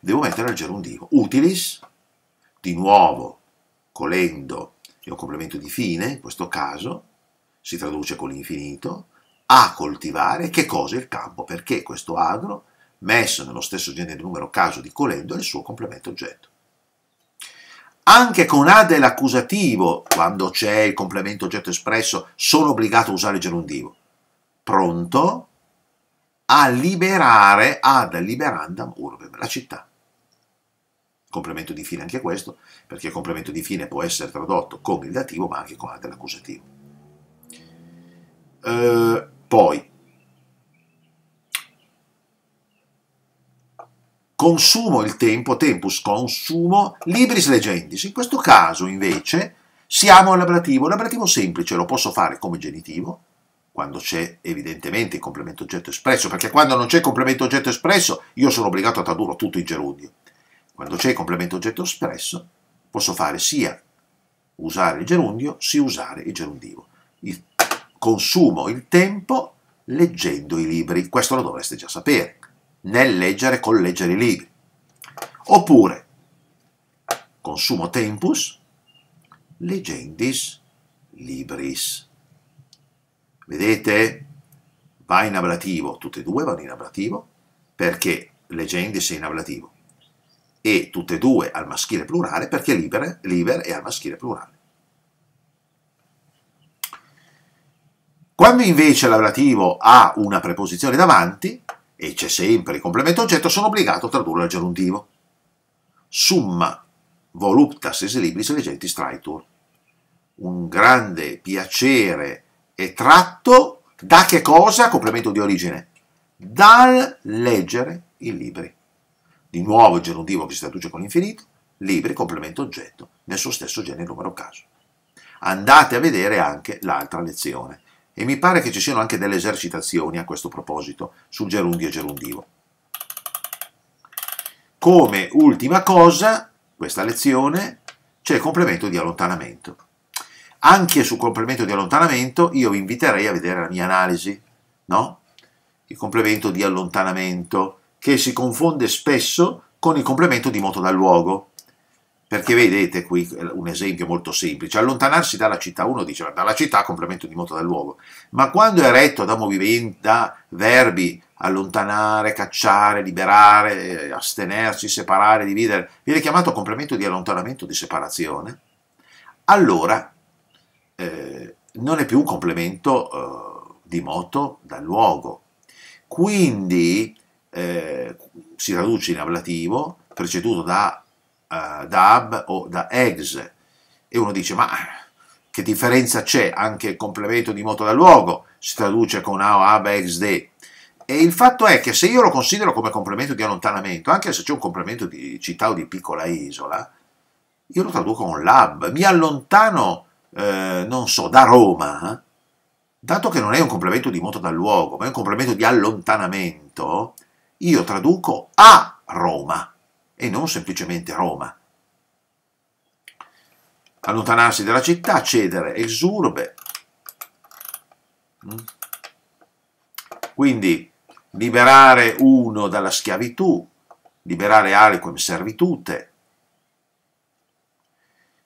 Devo mettere il gerundio. Utilis, di nuovo, colendo, è un complemento di fine, in questo caso, si traduce con l'infinito, a coltivare, che cosa? Il campo, perché questo agro messo nello stesso genere di numero caso di colendo il suo complemento oggetto. Anche con A dell'accusativo, quando c'è il complemento oggetto espresso, sono obbligato a usare il gerundivo. Pronto a liberare ad liberandam urbem, la città. Complemento di fine anche questo, perché il complemento di fine può essere tradotto con il dativo ma anche con A dell'accusativo. Eh, poi, consumo il tempo, tempus consumo, libris legendis. In questo caso invece siamo all'ablativo, l'ablativo semplice lo posso fare come genitivo, quando c'è evidentemente il complemento oggetto espresso, perché quando non c'è complemento oggetto espresso io sono obbligato a tradurlo tutto in gerundio. Quando c'è il complemento oggetto espresso posso fare sia usare il gerundio sia usare il gerundivo. Il consumo il tempo leggendo i libri, questo lo dovreste già sapere nel leggere col leggere i libri. Oppure, consumo tempus, legendis libris. Vedete? Va in ablativo, tutte e due vanno in ablativo, perché leggendis è in ablativo, e tutte e due al maschile plurale perché libere, liber è al maschile plurale. Quando invece l'ablativo ha una preposizione davanti, e c'è sempre il complemento oggetto, sono obbligato a tradurlo al gerundivo. Summa voluptas es libris legenti straitur. Un grande piacere è tratto da che cosa? Complemento di origine. Dal leggere i libri. Di nuovo il gerundivo che si traduce con l'infinito, libri, complemento oggetto, nel suo stesso genere numero caso. Andate a vedere anche l'altra lezione. E mi pare che ci siano anche delle esercitazioni a questo proposito sul gerundio e gerundivo. Come ultima cosa, questa lezione, c'è il complemento di allontanamento. Anche sul complemento di allontanamento io vi inviterei a vedere la mia analisi, no? Il complemento di allontanamento, che si confonde spesso con il complemento di moto dal luogo. Perché vedete qui eh, un esempio molto semplice, allontanarsi dalla città, uno dice dalla città complemento di moto dal luogo, ma quando è retto da, movimenti, da verbi allontanare, cacciare, liberare, eh, astenersi, separare, dividere, viene chiamato complemento di allontanamento, di separazione, allora eh, non è più un complemento eh, di moto dal luogo. Quindi eh, si traduce in ablativo preceduto da uh, da hub o da eggs. E uno dice, ma che differenza c'è? Anche il complemento di moto da luogo si traduce con AO hub eggs de. E il fatto è che se io lo considero come complemento di allontanamento, anche se c'è un complemento di città o di piccola isola, io lo traduco con lab, mi allontano, eh, non so, da Roma, dato che non è un complemento di moto dal luogo, ma è un complemento di allontanamento, io traduco a Roma e non semplicemente Roma. Allontanarsi dalla città, cedere, exurbe. Mm. Quindi liberare uno dalla schiavitù, liberare aliquem servitute.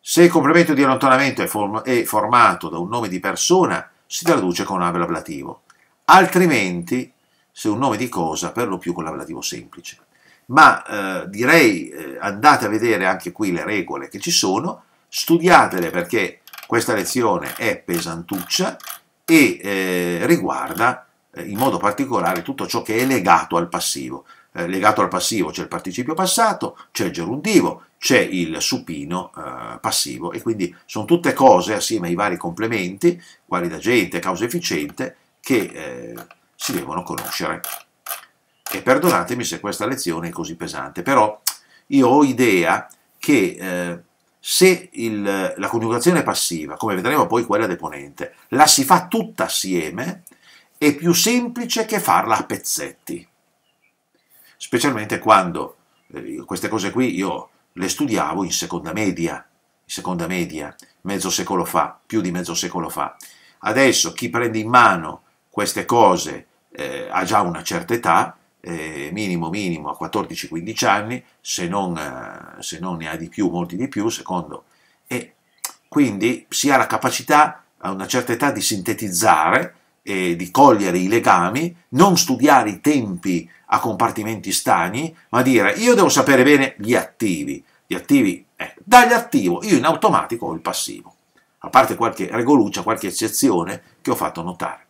Se il complemento di allontanamento è, form è formato da un nome di persona, si traduce con un ablativo, altrimenti se un nome di cosa per lo più con l'ablativo semplice ma eh, direi eh, andate a vedere anche qui le regole che ci sono, studiatele perché questa lezione è pesantuccia e eh, riguarda eh, in modo particolare tutto ciò che è legato al passivo. Eh, legato al passivo c'è il participio passato, c'è il gerundivo, c'è il supino eh, passivo e quindi sono tutte cose assieme ai vari complementi, quali da gente, causa efficiente, che si devono conoscere. E perdonatemi se questa lezione è così pesante, però io ho idea che eh, se il, la coniugazione passiva, come vedremo poi quella deponente, la si fa tutta assieme, è più semplice che farla a pezzetti. Specialmente quando eh, queste cose qui io le studiavo in seconda media, seconda media, mezzo secolo fa, più di mezzo secolo fa. Adesso chi prende in mano queste cose eh, ha già una certa età eh, minimo minimo a 14-15 anni, se non, eh, se non, ne ha di più, molti di più, secondo. E quindi si ha la capacità a una certa età di sintetizzare, eh, di cogliere i legami, non studiare i tempi a compartimenti stagni, ma dire io devo sapere bene gli attivi, gli attivi, eh, dagli attivo, io in automatico ho il passivo, a parte qualche regoluccia, qualche eccezione che ho fatto notare.